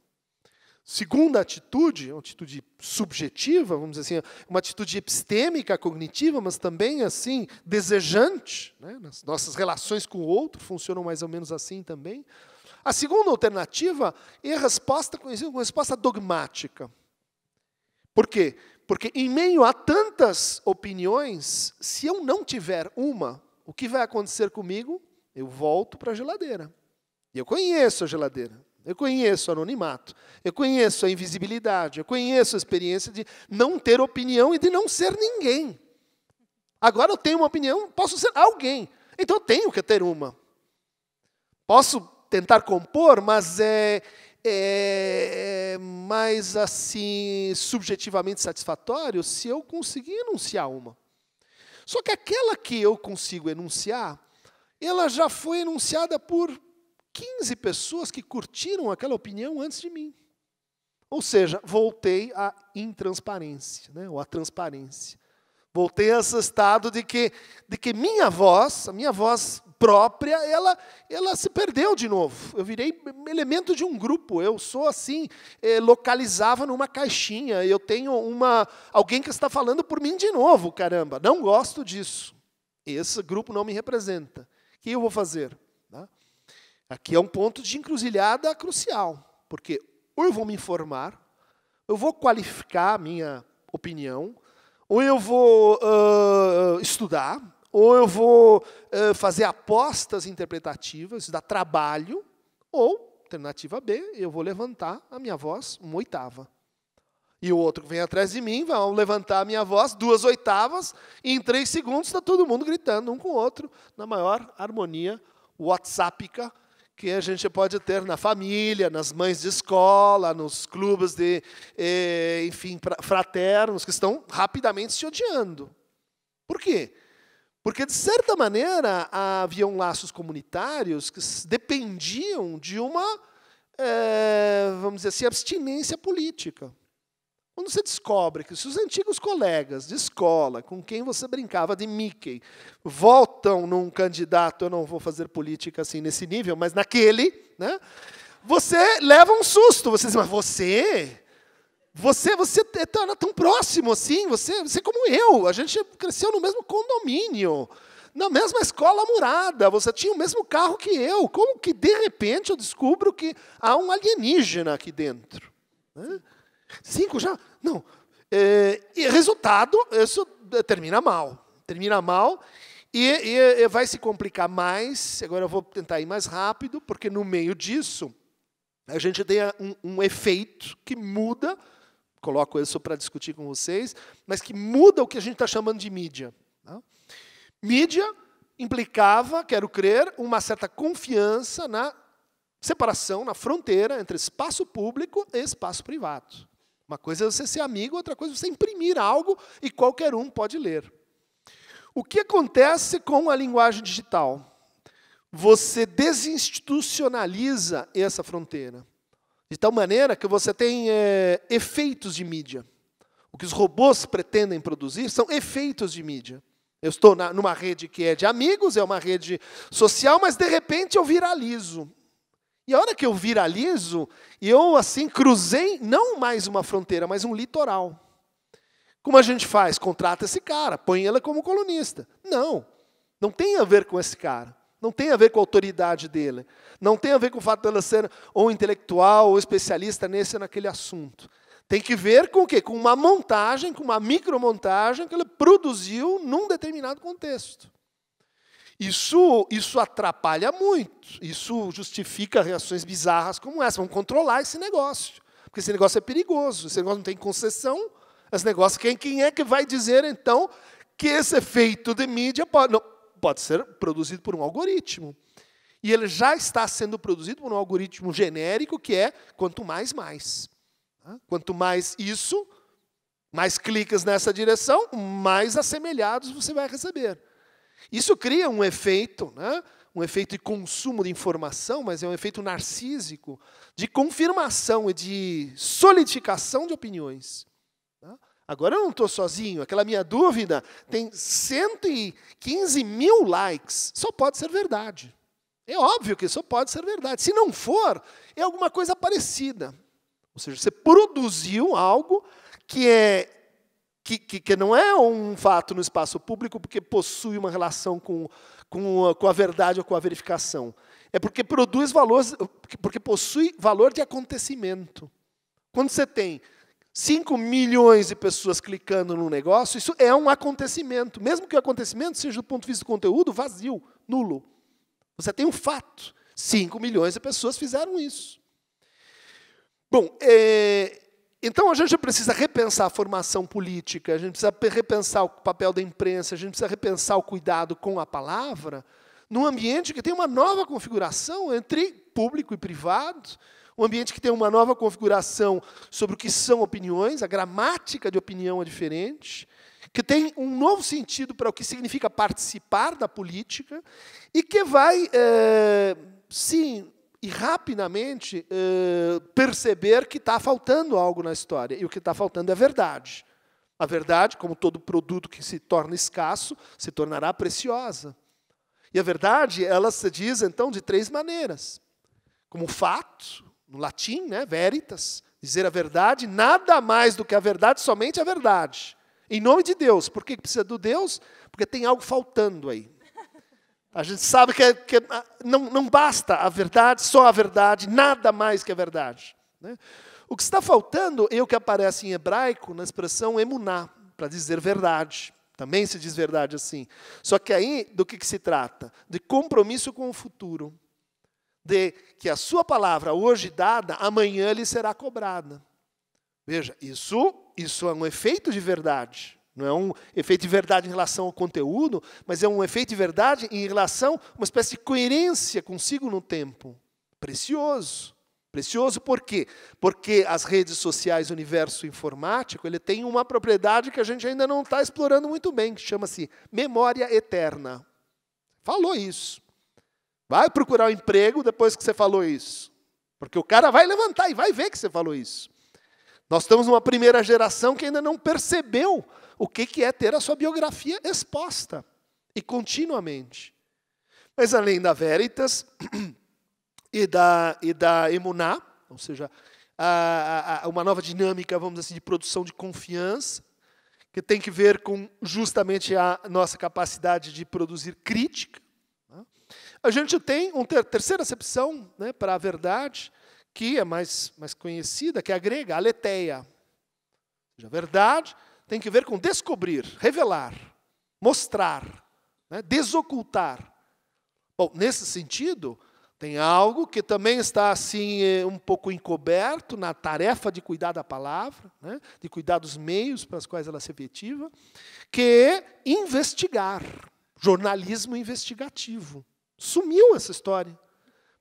Segunda atitude, uma atitude subjetiva, vamos dizer assim, uma atitude epistêmica, cognitiva, mas também assim desejante. Né? Nas nossas relações com o outro funcionam mais ou menos assim também. A segunda alternativa é a resposta conhecida como resposta dogmática. Por quê? Porque em meio a tantas opiniões, se eu não tiver uma, o que vai acontecer comigo? Eu volto para a geladeira. E eu conheço a geladeira. Eu conheço o anonimato, eu conheço a invisibilidade, eu conheço a experiência de não ter opinião e de não ser ninguém. Agora eu tenho uma opinião, posso ser alguém, então eu tenho que ter uma. Posso tentar compor, mas é, é, é mais assim subjetivamente satisfatório se eu conseguir enunciar uma. Só que aquela que eu consigo enunciar, ela já foi enunciada por 15 pessoas que curtiram aquela opinião antes de mim. Ou seja, voltei à intransparência, né, ou à transparência. Voltei a esse estado de que, de que minha voz, a minha voz própria, ela, ela se perdeu de novo. Eu virei elemento de um grupo. Eu sou assim, eh, localizava numa caixinha. Eu tenho uma alguém que está falando por mim de novo. Caramba, não gosto disso. Esse grupo não me representa. O que eu vou fazer? Aqui é um ponto de encruzilhada crucial, porque ou eu vou me informar, eu vou qualificar a minha opinião, ou eu vou uh, estudar, ou eu vou uh, fazer apostas interpretativas, isso dá trabalho, ou, alternativa B, eu vou levantar a minha voz uma oitava. E o outro que vem atrás de mim vai levantar a minha voz duas oitavas, e em três segundos está todo mundo gritando um com o outro, na maior harmonia WhatsAppica que a gente pode ter na família, nas mães de escola, nos clubes de, eh, enfim, fraternos, que estão rapidamente se odiando. Por quê? Porque, de certa maneira, haviam laços comunitários que dependiam de uma, eh, vamos dizer assim, abstinência política. Quando você descobre que seus os antigos colegas de escola, com quem você brincava de Mickey, voltam num candidato, eu não vou fazer política assim nesse nível, mas naquele, né? Você leva um susto. Você diz, mas você? Você, você é tão próximo assim, você, você é como eu, a gente cresceu no mesmo condomínio, na mesma escola murada, você tinha o mesmo carro que eu. Como que de repente eu descubro que há um alienígena aqui dentro? Né? Cinco já? Não. É, e resultado, isso termina mal. Termina mal e, e, e vai se complicar mais. Agora eu vou tentar ir mais rápido, porque no meio disso a gente tem um, um efeito que muda, coloco isso para discutir com vocês, mas que muda o que a gente está chamando de mídia. Tá? Mídia implicava, quero crer, uma certa confiança na separação, na fronteira entre espaço público e espaço privado. Uma coisa é você ser amigo, outra coisa é você imprimir algo e qualquer um pode ler. O que acontece com a linguagem digital? Você desinstitucionaliza essa fronteira, de tal maneira que você tem é, efeitos de mídia. O que os robôs pretendem produzir são efeitos de mídia. Eu estou na, numa rede que é de amigos, é uma rede social, mas de repente eu viralizo. E a hora que eu viralizo, eu assim cruzei não mais uma fronteira, mas um litoral. Como a gente faz? Contrata esse cara, põe ele como colunista. Não, não tem a ver com esse cara. Não tem a ver com a autoridade dele. Não tem a ver com o fato dela ser ou intelectual ou especialista nesse ou naquele assunto. Tem que ver com o quê? Com uma montagem, com uma micromontagem que ele produziu num determinado contexto. Isso, isso atrapalha muito, isso justifica reações bizarras como essa. Vamos controlar esse negócio, porque esse negócio é perigoso, esse negócio não tem concessão. Esse negócio, quem, quem é que vai dizer, então, que esse efeito de mídia pode, não, pode ser produzido por um algoritmo? E ele já está sendo produzido por um algoritmo genérico que é quanto mais, mais. Tá? Quanto mais isso, mais cliques nessa direção, mais assemelhados você vai receber. Isso cria um efeito, né? um efeito de consumo de informação, mas é um efeito narcísico, de confirmação e de solidificação de opiniões. Né? Agora eu não estou sozinho, aquela minha dúvida tem 115 mil likes, só pode ser verdade. É óbvio que só pode ser verdade. Se não for, é alguma coisa parecida. Ou seja, você produziu algo que é que, que, que, não é um fato no espaço público porque possui uma relação com, com, a, com a verdade ou com a verificação. É porque produz valor, porque possui valor de acontecimento. Quando você tem 5 milhões de pessoas clicando no negócio, isso é um acontecimento. Mesmo que o acontecimento seja, do ponto de vista do conteúdo, vazio, nulo. Você tem um fato. 5 milhões de pessoas fizeram isso. Bom, é, então a gente precisa repensar a formação política, a gente precisa repensar o papel da imprensa, a gente precisa repensar o cuidado com a palavra, num ambiente que tem uma nova configuração entre público e privado, um ambiente que tem uma nova configuração sobre o que são opiniões, a gramática de opinião é diferente, que tem um novo sentido para o que significa participar da política e que vai, é, sim, e rapidamente uh, perceber que está faltando algo na história. E o que está faltando é a verdade. A verdade, como todo produto que se torna escasso, se tornará preciosa. E a verdade, ela se diz, então, de três maneiras. Como fato, no latim, né, veritas, dizer a verdade, nada mais do que a verdade, somente a verdade. Em nome de Deus. Por que precisa do Deus? Porque tem algo faltando aí. A gente sabe que, é, que é, ah, não, não basta a verdade, só a verdade, nada mais que a verdade. Né? O que está faltando é o que aparece em hebraico na expressão emuná, para dizer verdade. Também se diz verdade assim. Só que aí, do que, que se trata? De compromisso com o futuro. De que a sua palavra hoje dada, amanhã lhe será cobrada. Veja, isso, isso é um efeito de verdade. Não é um efeito de verdade em relação ao conteúdo, mas é um efeito de verdade em relação a uma espécie de coerência consigo no tempo. Precioso. Precioso por quê? Porque as redes sociais, o universo informático, ele tem uma propriedade que a gente ainda não está explorando muito bem, que chama-se memória eterna. Falou isso. Vai procurar um emprego depois que você falou isso. Porque o cara vai levantar e vai ver que você falou isso. Nós estamos numa primeira geração que ainda não percebeu o que, é ter a sua biografia exposta e continuamente. Mas além da Veritas e da, e da Emuná, ou seja, a, a, uma nova dinâmica, vamos dizer assim, de produção de confiança, que tem que ver com justamente a nossa capacidade de produzir crítica. Né? A gente tem uma terceira acepção né, para a verdade, que é mais, mais conhecida, que é a grega, aletheia. Ou seja, a verdade tem que ver com descobrir, revelar, mostrar, né, desocultar. Bom, nesse sentido, tem algo que também está assim é, um pouco encoberto na tarefa de cuidar da palavra, né, de cuidar dos meios para os quais ela se efetiva, que é investigar, jornalismo investigativo. Sumiu essa história.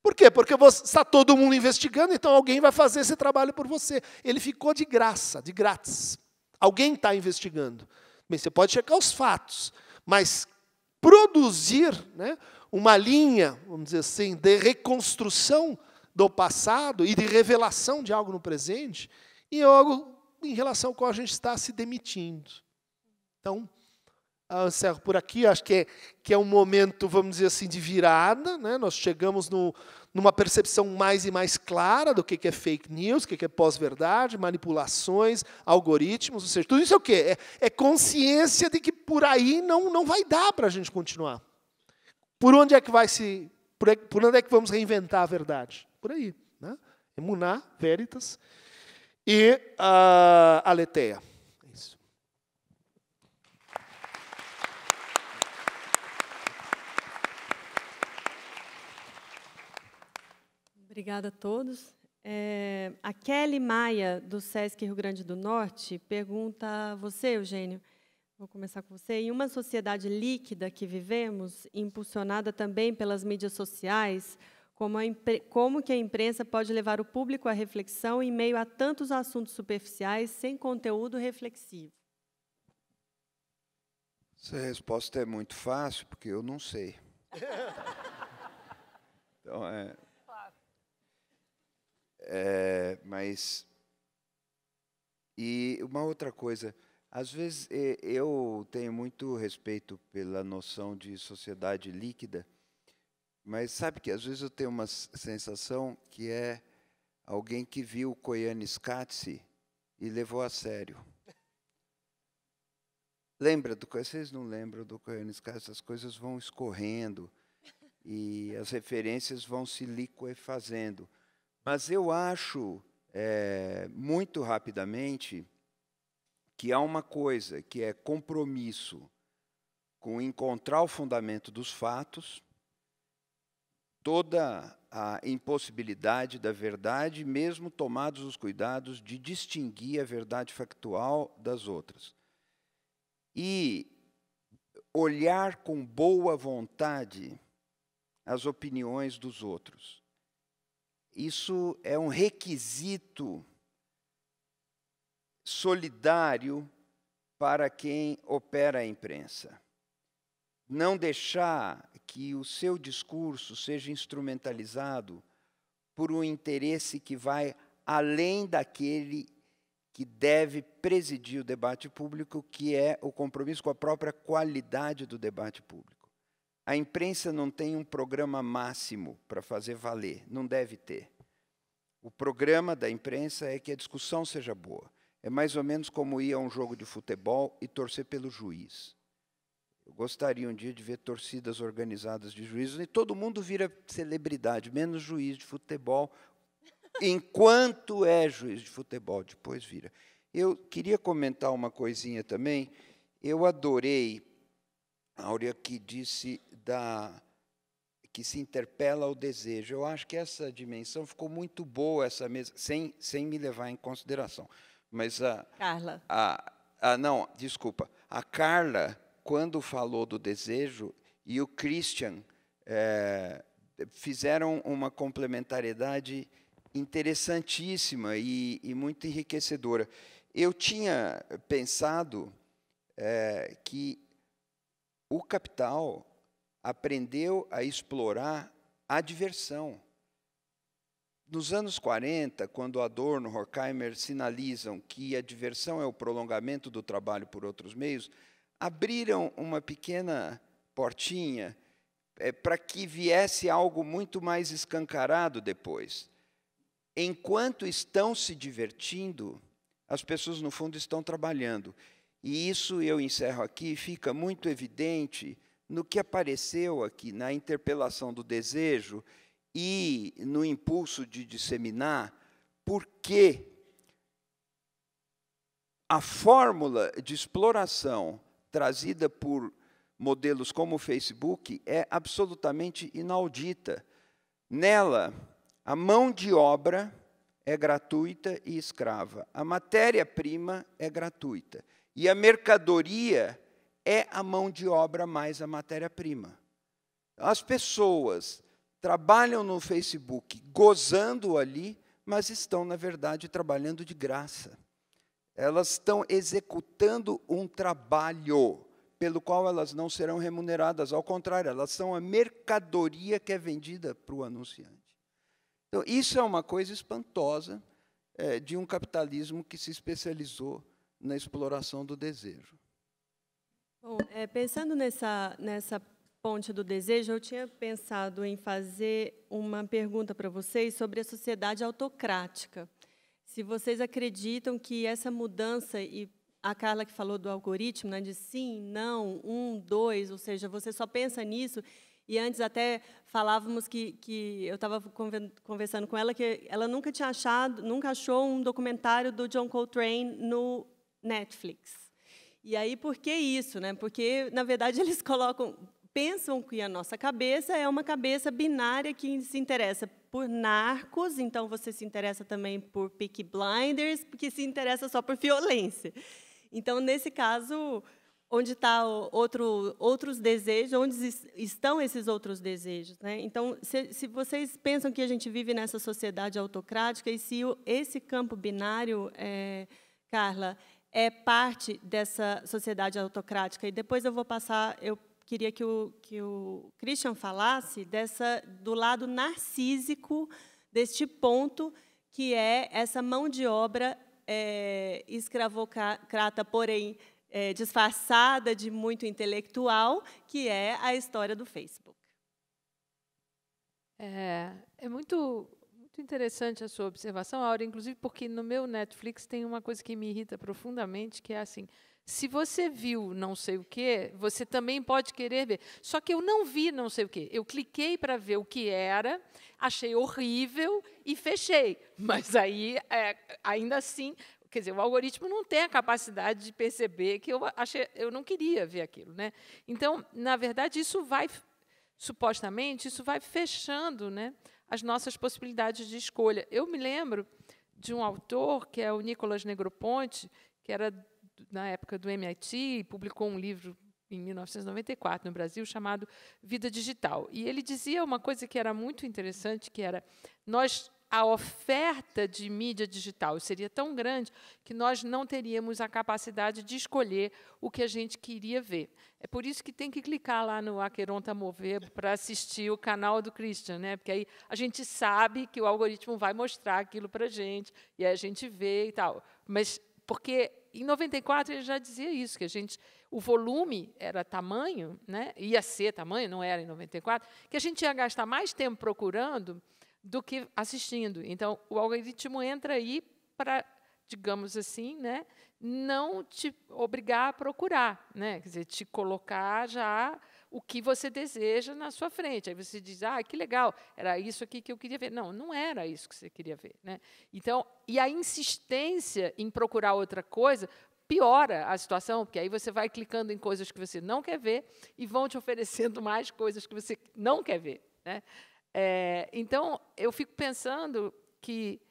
Por quê? Porque você, está todo mundo investigando, então alguém vai fazer esse trabalho por você. Ele ficou de graça, de grátis. Alguém está investigando. Bem, você pode checar os fatos, mas produzir né, uma linha, vamos dizer assim, de reconstrução do passado e de revelação de algo no presente, e algo em relação ao qual a gente está se demitindo. Então, ah, eu encerro por aqui, acho que é, que é um momento, vamos dizer assim, de virada. Né? Nós chegamos no, numa percepção mais e mais clara do que é fake news, o que é pós-verdade, manipulações, algoritmos, ou seja, tudo isso é o quê? É, é consciência de que por aí não, não vai dar para a gente continuar. Por onde é que vai se. Por, é, por, onde é que vamos reinventar a verdade? Por aí. Né? Emuná, Veritas e uh, Aletheia. Obrigada a todos. É, a Kelly Maia, do SESC Rio Grande do Norte, pergunta a você, Eugênio, vou começar com você. Em uma sociedade líquida que vivemos, impulsionada também pelas mídias sociais, como, como que a imprensa pode levar o público à reflexão em meio a tantos assuntos superficiais sem conteúdo reflexivo? Essa resposta é muito fácil, porque eu não sei. Então, é, é, mas. E uma outra coisa, às vezes eu tenho muito respeito pela noção de sociedade líquida, mas sabe que às vezes eu tenho uma sensação que é alguém que viu Koyaanisqatsi e levou a sério. Lembra do vocês não lembram do Koyaanisqatsi? As coisas vão escorrendo e as referências vão se liquefazendo. Mas eu acho, é, muito rapidamente, que há uma coisa que é compromisso com encontrar o fundamento dos fatos, toda a impossibilidade da verdade, mesmo tomados os cuidados de distinguir a verdade factual das outras. E olhar com boa vontade as opiniões dos outros. Isso é um requisito solidário para quem opera a imprensa. Não deixar que o seu discurso seja instrumentalizado por um interesse que vai além daquele que deve presidir o debate público, que é o compromisso com a própria qualidade do debate público. A imprensa não tem um programa máximo para fazer valer, não deve ter. O programa da imprensa é que a discussão seja boa. É mais ou menos como ir a um jogo de futebol e torcer pelo juiz. Eu gostaria um dia de ver torcidas organizadas de juízes e todo mundo vira celebridade, menos juiz de futebol, enquanto é juiz de futebol, depois vira. Eu queria comentar uma coisinha também. Eu adorei Áurea que disse da que se interpela ao desejo. Eu acho que essa dimensão ficou muito boa essa mesa, sem, sem me levar em consideração. Mas a Carla. A, a não, desculpa. A Carla quando falou do desejo e o Christian é, fizeram uma complementariedade interessantíssima e, e, muito enriquecedora. Eu tinha pensado é, que o capital aprendeu a explorar a diversão. Nos anos 40, quando Adorno e Horkheimer sinalizam que a diversão é o prolongamento do trabalho por outros meios, abriram uma pequena portinha é, para que viesse algo muito mais escancarado depois. Enquanto estão se divertindo, as pessoas, no fundo, estão trabalhando. E isso eu encerro aqui, fica muito evidente no que apareceu aqui, na interpelação do desejo e no impulso de disseminar, porque a fórmula de exploração trazida por modelos como o Facebook é absolutamente inaudita. Nela, a mão de obra é gratuita e escrava, a matéria-prima é gratuita. E a mercadoria é a mão de obra mais a matéria-prima. As pessoas trabalham no Facebook gozando ali, mas estão, na verdade, trabalhando de graça. Elas estão executando um trabalho pelo qual elas não serão remuneradas, ao contrário, elas são a mercadoria que é vendida para o anunciante. Então, isso é uma coisa espantosa é, de um capitalismo que se especializou na exploração do desejo. Bom, é, pensando nessa, nessa ponte do desejo, eu tinha pensado em fazer uma pergunta para vocês sobre a sociedade autocrática. Se vocês acreditam que essa mudança, e a Carla que falou do algoritmo, né, de sim, não, um, dois, ou seja, você só pensa nisso, e antes até falávamos que, que eu estava conversando com ela que ela nunca tinha achado, nunca achou um documentário do John Coltrane no Netflix. E aí, por que isso? Né? Porque, na verdade, eles colocam, pensam que a nossa cabeça é uma cabeça binária que se interessa por narcos, então você se interessa também por Peaky Blinders, que se interessa só por violência. Então, nesse caso, onde está outro, outros desejos, onde estão esses outros desejos. Né? Então, se, se, vocês pensam que a gente vive nessa sociedade autocrática, e se esse campo binário, é, Carla, é parte dessa sociedade autocrática. E depois eu vou passar, eu queria que o, que o Christian falasse dessa do lado narcísico deste ponto que é essa mão de obra é, escravocrata, porém é, disfarçada de muito intelectual, que é a história do Facebook. É, é muito muito interessante a sua observação, Aura, inclusive porque no meu Netflix tem uma coisa que me irrita profundamente, que é assim, se você viu não sei o que, você também pode querer ver. Só que eu não vi não sei o que. Eu cliquei para ver o que era, achei horrível e fechei. Mas aí, é, ainda assim, quer dizer, o algoritmo não tem a capacidade de perceber que eu achei, eu não queria ver aquilo, né? Então, na verdade, isso vai supostamente isso vai fechando, né? as nossas possibilidades de escolha. Eu me lembro de um autor, que é o Nicolas Negroponte, que era na época do MIT, publicou um livro em 1994 no Brasil chamado Vida Digital. E ele dizia uma coisa que era muito interessante, que era nós a oferta de mídia digital seria tão grande que nós não teríamos a capacidade de escolher o que a gente queria ver. É por isso que tem que clicar lá no Aqueronta tá Mover para assistir o canal do Christian, né? porque aí a gente sabe que o algoritmo vai mostrar aquilo para a gente, e aí a gente vê e tal. Mas porque em 94 ele já dizia isso, que a gente, o volume era tamanho, né? ia ser tamanho, não era em 94, que a gente ia gastar mais tempo procurando do que assistindo. Então, o algoritmo entra aí para digamos assim, né, não te obrigar a procurar, né, quer dizer, te colocar já o que você deseja na sua frente. Aí você diz, ah, que legal, era isso aqui que eu queria ver. Não, não era isso que você queria ver. Né? Então, e a insistência em procurar outra coisa piora a situação, porque aí você vai clicando em coisas que você não quer ver e vão te oferecendo mais coisas que você não quer ver. Né? É, então, eu fico pensando que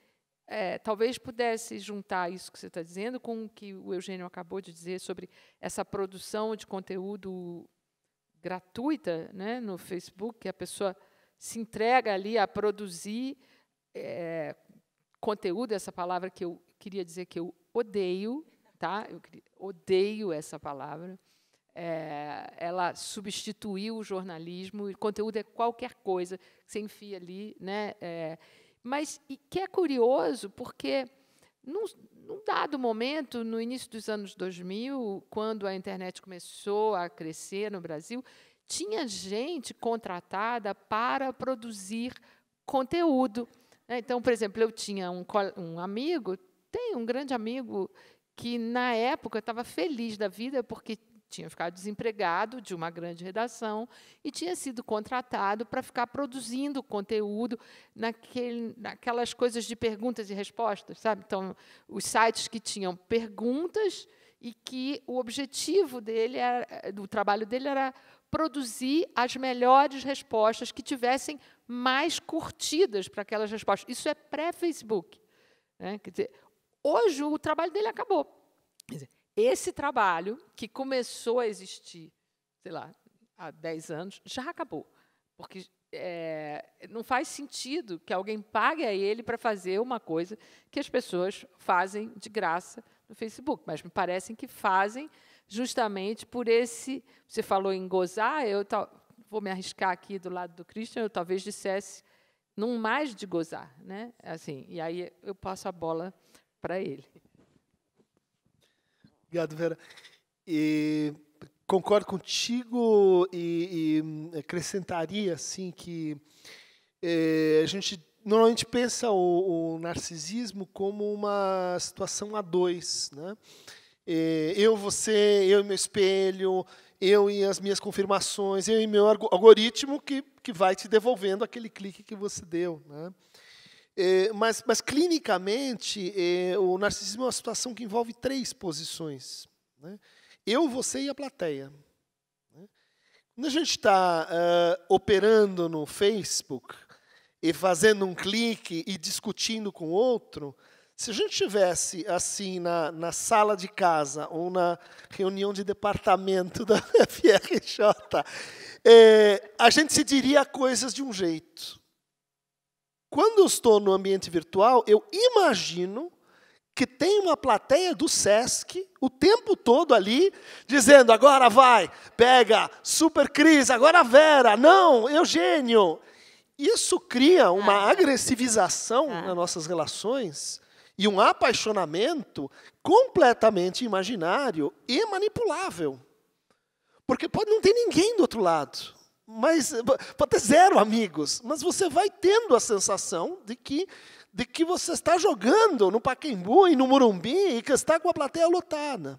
é, talvez pudesse juntar isso que você está dizendo com o que o Eugênio acabou de dizer sobre essa produção de conteúdo gratuita né, no Facebook, que a pessoa se entrega ali a produzir é, conteúdo, essa palavra que eu queria dizer que eu odeio, tá? Eu odeio essa palavra. É, ela substituiu o jornalismo, e conteúdo é qualquer coisa que você enfia ali, né? É, mas que é curioso, porque num, num, dado momento, no início dos anos 2000, quando a internet começou a crescer no Brasil, tinha gente contratada para produzir conteúdo. Né? Então, por exemplo, eu tinha um, um amigo, tem um grande amigo, que na época estava feliz da vida porque tinha ficado desempregado de uma grande redação e tinha sido contratado para ficar produzindo conteúdo naquele, naquelas coisas de perguntas e respostas, sabe? Então, os sites que tinham perguntas e que o objetivo dele era, do trabalho dele era produzir as melhores respostas que tivessem mais curtidas para aquelas respostas. Isso é pré-Facebook. Né? Quer dizer, hoje o trabalho dele acabou. Quer dizer, esse trabalho, que começou a existir, sei lá, há 10 anos, já acabou. Porque é, não faz sentido que alguém pague a ele para fazer uma coisa que as pessoas fazem de graça no Facebook. Mas me parecem que fazem justamente por esse. Você falou em gozar, eu vou me arriscar aqui do lado do Christian, eu talvez dissesse não mais de gozar. Né? Assim, e aí eu passo a bola para ele. Obrigado, Vera. E concordo contigo e, e hum, acrescentaria assim que é, a gente normalmente pensa o, o, narcisismo como uma situação a dois, né? É, eu, você, eu e meu espelho, eu e as minhas confirmações, eu e meu algoritmo que, que vai te devolvendo aquele clique que você deu, né? É, mas, mas, clinicamente, é, o narcisismo é uma situação que envolve três posições: né? eu, você e a plateia. Né? Quando a gente está uh, é, operando no Facebook e fazendo um clique e discutindo com outro, se a gente estivesse assim na, na, sala de casa ou na reunião de departamento da FRJ, é, a gente se diria coisas de um jeito. Quando eu estou no ambiente virtual, eu imagino que tem uma plateia do SESC o tempo todo ali, dizendo: agora vai, pega, super Cris, agora Vera, não, Eugênio. Isso cria uma ah. agressivização ah. nas nossas relações e um apaixonamento completamente imaginário e manipulável. Porque pode não ter ninguém do outro lado. Mas eh, pode ter zero amigos, mas você vai tendo a sensação de que de que você está jogando no Paquembu e no Morumbi e que está com a plateia lotada.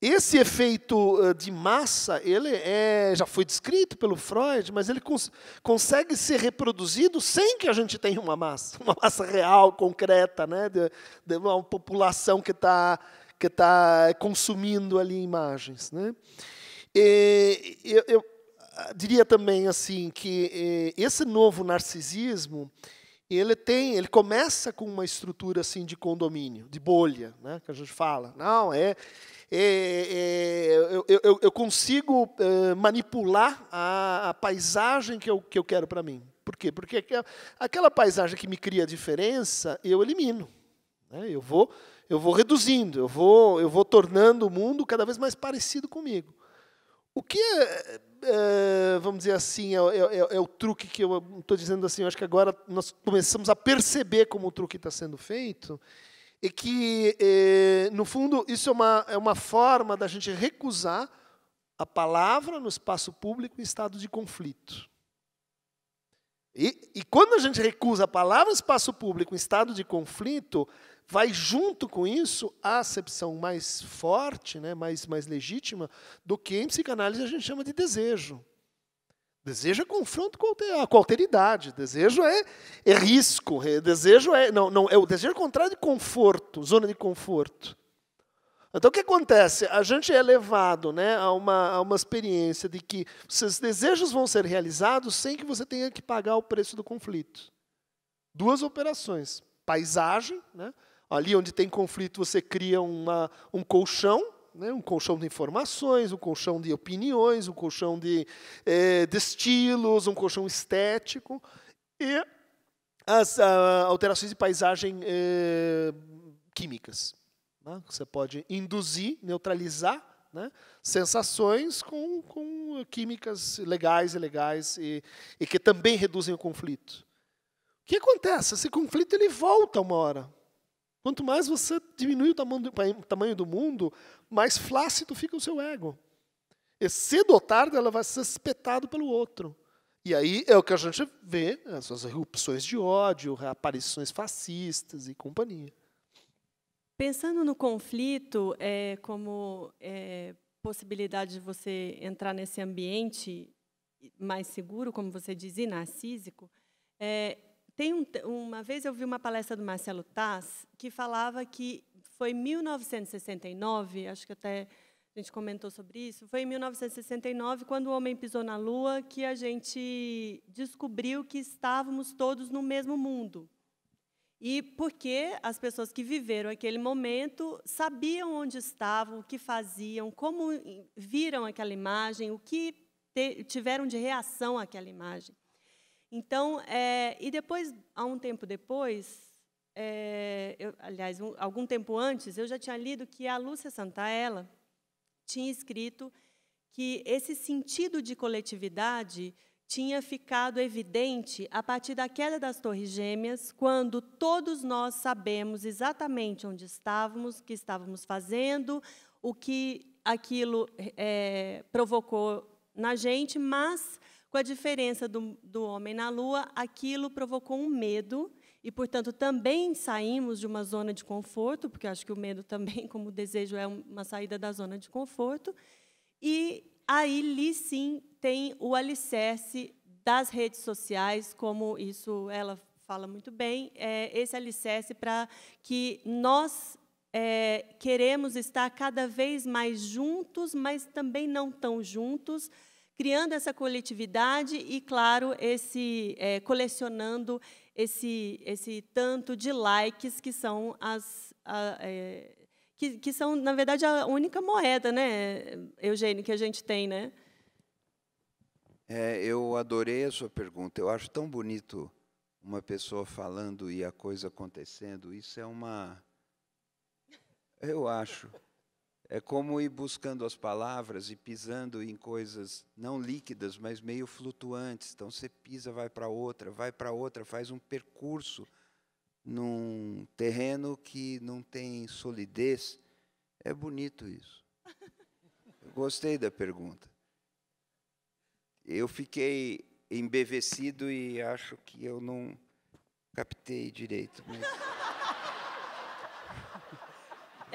Esse efeito eh, de massa, ele é, já foi descrito pelo Freud, mas ele cons consegue ser reproduzido sem que a gente tenha uma massa, uma massa real, concreta, né, de, de uma população que está que tá consumindo ali imagens. Né? E, eu diria também assim que eh, esse novo narcisismo ele tem, ele começa com uma estrutura assim de condomínio, de bolha, né, que a gente fala. Não é, é, é eu, eu, eu, consigo é, manipular a, a, paisagem que eu, que eu quero para mim. Por quê? Porque aquela paisagem que me cria diferença eu elimino. Né, eu vou, eu vou reduzindo, eu vou, eu vou tornando o mundo cada vez mais parecido comigo. O que é ah, vamos dizer assim, é, é, é, é, o truque que eu estou dizendo assim, acho que agora nós começamos a perceber como o truque está sendo feito, e é que, é, no fundo, isso é uma, é uma forma da gente recusar a palavra no espaço público em estado de conflito. E, e quando a gente recusa a palavra no espaço público em estado de conflito, vai junto com isso a acepção mais forte, né, mais, mais legítima, do que em psicanálise a gente chama de desejo. Desejo é confronto com a alteridade. Desejo é, é risco. É, desejo é não, não é o desejo contrário de conforto, zona de conforto. Então o que acontece? A gente é levado, né, a uma a uma experiência de que seus desejos vão ser realizados sem que você tenha que pagar o preço do conflito. Duas operações: paisagem, né? Ali onde tem conflito, você cria uma, um colchão, né, um colchão de informações, um colchão de opiniões, um colchão de, eh, de estilos, um colchão estético. E as ah, alterações de paisagem eh, químicas. Né? Você pode induzir, neutralizar né? sensações com, com, químicas legais e legais e, e, que também reduzem o conflito. O que acontece? Esse conflito ele volta uma hora. Quanto mais você diminui o tamanho do mundo, mais flácido fica o seu ego. E cedo ou tarde ela vai ser espetado pelo outro. E aí é o que a gente vê, essas né, erupções de ódio, reaparições fascistas e companhia. Pensando no conflito é, como é, possibilidade de você entrar nesse ambiente mais seguro, como você diz, e narcísico, é, tem um, uma vez eu vi uma palestra do Marcelo Tass que falava que foi 1969, acho que até a gente comentou sobre isso, foi em 1969, quando o homem pisou na Lua, que a gente descobriu que estávamos todos no mesmo mundo. E porque as pessoas que viveram aquele momento sabiam onde estavam, o que faziam, como viram aquela imagem, o que tiveram de reação àquela imagem. Então, é, e depois, há um tempo depois, é, eu, aliás, um, algum tempo antes, eu já tinha lido que a Lúcia Santaella tinha escrito que esse sentido de coletividade tinha ficado evidente a partir da queda das Torres Gêmeas, quando todos nós sabemos exatamente onde estávamos, o que estávamos fazendo, o que aquilo é, provocou na gente, mas com a diferença do, do homem na Lua, aquilo provocou um medo e, portanto, também saímos de uma zona de conforto, porque acho que o medo também, como desejo, é uma saída da zona de conforto. E aí, li sim, tem o alicerce das redes sociais, como isso ela fala muito bem, é esse alicerce para que nós é, queremos estar cada vez mais juntos, mas também não tão juntos, criando essa coletividade e, claro, esse é, colecionando esse, esse tanto de likes que são as a, é, que, que são na verdade a única moeda, né, Eugênio, que a gente tem, né? É, eu adorei a sua pergunta. Eu acho tão bonito uma pessoa falando e a coisa acontecendo. Isso é uma. Eu acho. É como ir buscando as palavras e pisando em coisas não líquidas, mas meio flutuantes. Então você pisa, vai para outra, vai para outra, faz um percurso num terreno que não tem solidez. É bonito isso. Eu gostei da pergunta. Eu fiquei embevecido e acho que eu não captei direito. Mas...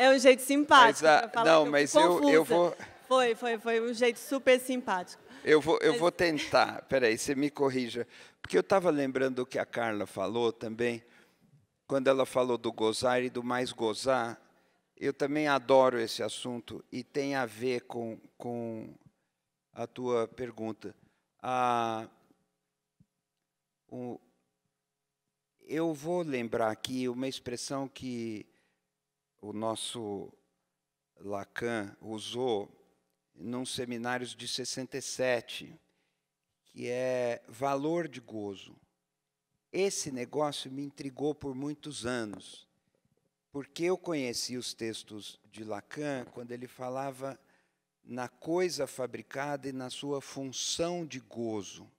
É um jeito simpático. Mas, falar, não, mas eu, eu vou. Foi, foi, foi um jeito super simpático. Eu vou, eu mas... vou tentar. Peraí, você me corrija. Porque eu estava lembrando o que a Carla falou também, quando ela falou do gozar e do mais gozar. Eu também adoro esse assunto e tem a ver com, com a tua pergunta. Ah, o, eu vou lembrar aqui uma expressão que o nosso Lacan usou num seminário de 67, que é valor de gozo. Esse negócio me intrigou por muitos anos, porque eu conheci os textos de Lacan quando ele falava na coisa fabricada e na sua função de gozo.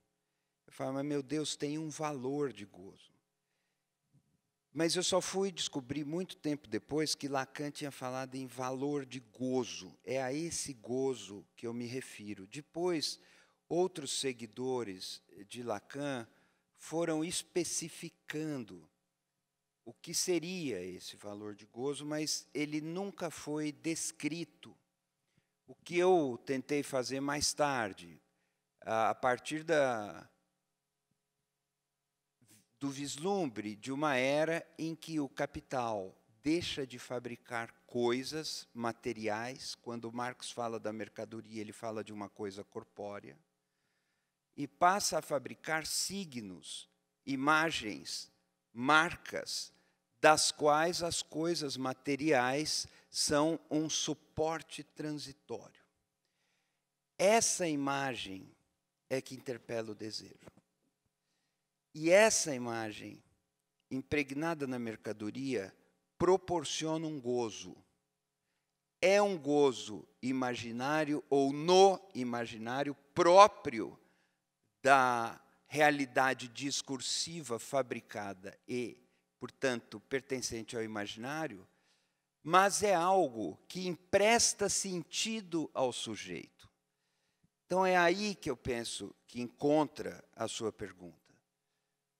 Eu falava, mas, meu Deus, tem um valor de gozo. Mas eu só fui descobrir muito tempo depois que Lacan tinha falado em valor de gozo. É a esse gozo que eu me refiro. Depois, outros seguidores de Lacan foram especificando o que seria esse valor de gozo, mas ele nunca foi descrito. O que eu tentei fazer mais tarde, a partir da, do vislumbre de uma era em que o capital deixa de fabricar coisas materiais. Quando Marx fala da mercadoria, ele fala de uma coisa corpórea. E passa a fabricar signos, imagens, marcas, das quais as coisas materiais são um suporte transitório. Essa imagem é que interpela o desejo. E essa imagem, impregnada na mercadoria, proporciona um gozo. É um gozo imaginário ou no imaginário próprio da realidade discursiva fabricada e, portanto, pertencente ao imaginário, mas é algo que empresta sentido ao sujeito. Então é aí que eu penso que encontra a sua pergunta.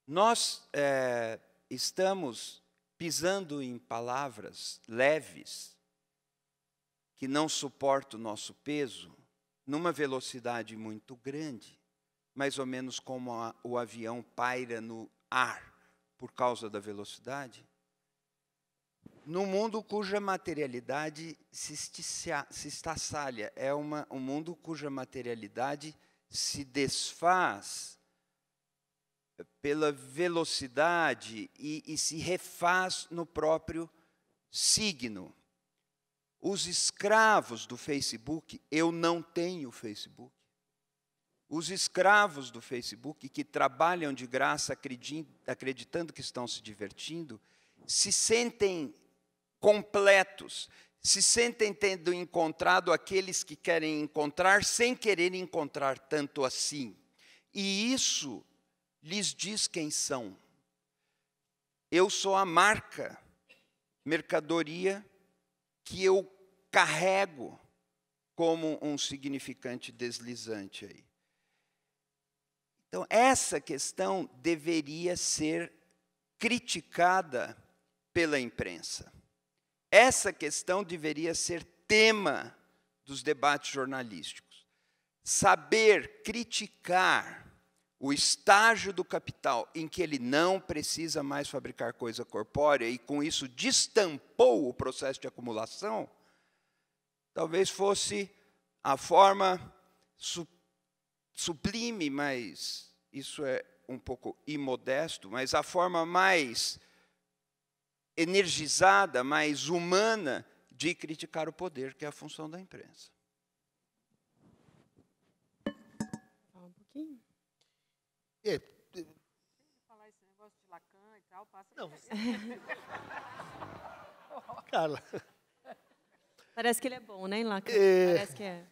Nós é, estamos pisando em palavras leves, que não suportam o nosso peso, numa velocidade muito grande, mais ou menos como a, o avião paira no ar por causa da velocidade, num mundo cuja materialidade se, esticia, se estassalha, é uma, um mundo cuja materialidade se desfaz pela velocidade e, e se refaz no próprio signo. Os escravos do Facebook, eu não tenho Facebook. Os escravos do Facebook que trabalham de graça acreditando que estão se divertindo, se sentem completos, se sentem tendo encontrado aqueles que querem encontrar sem querer encontrar tanto assim. E isso lhes diz quem são. Eu sou a marca, mercadoria que eu carrego como um significante deslizante aí. Então, essa questão deveria ser criticada pela imprensa. Essa questão deveria ser tema dos debates jornalísticos. Saber criticar o estágio do capital em que ele não precisa mais fabricar coisa corpórea e com isso destampou o processo de acumulação, talvez fosse a forma sublime, mas isso é um pouco imodesto, mas a forma mais energizada, mais humana de criticar o poder, que é a função da imprensa. É, é, falar esse negócio de Lacan e tal, passa. Não. Carla. Parece que ele é bom, né, em Lacan? É... Parece que é.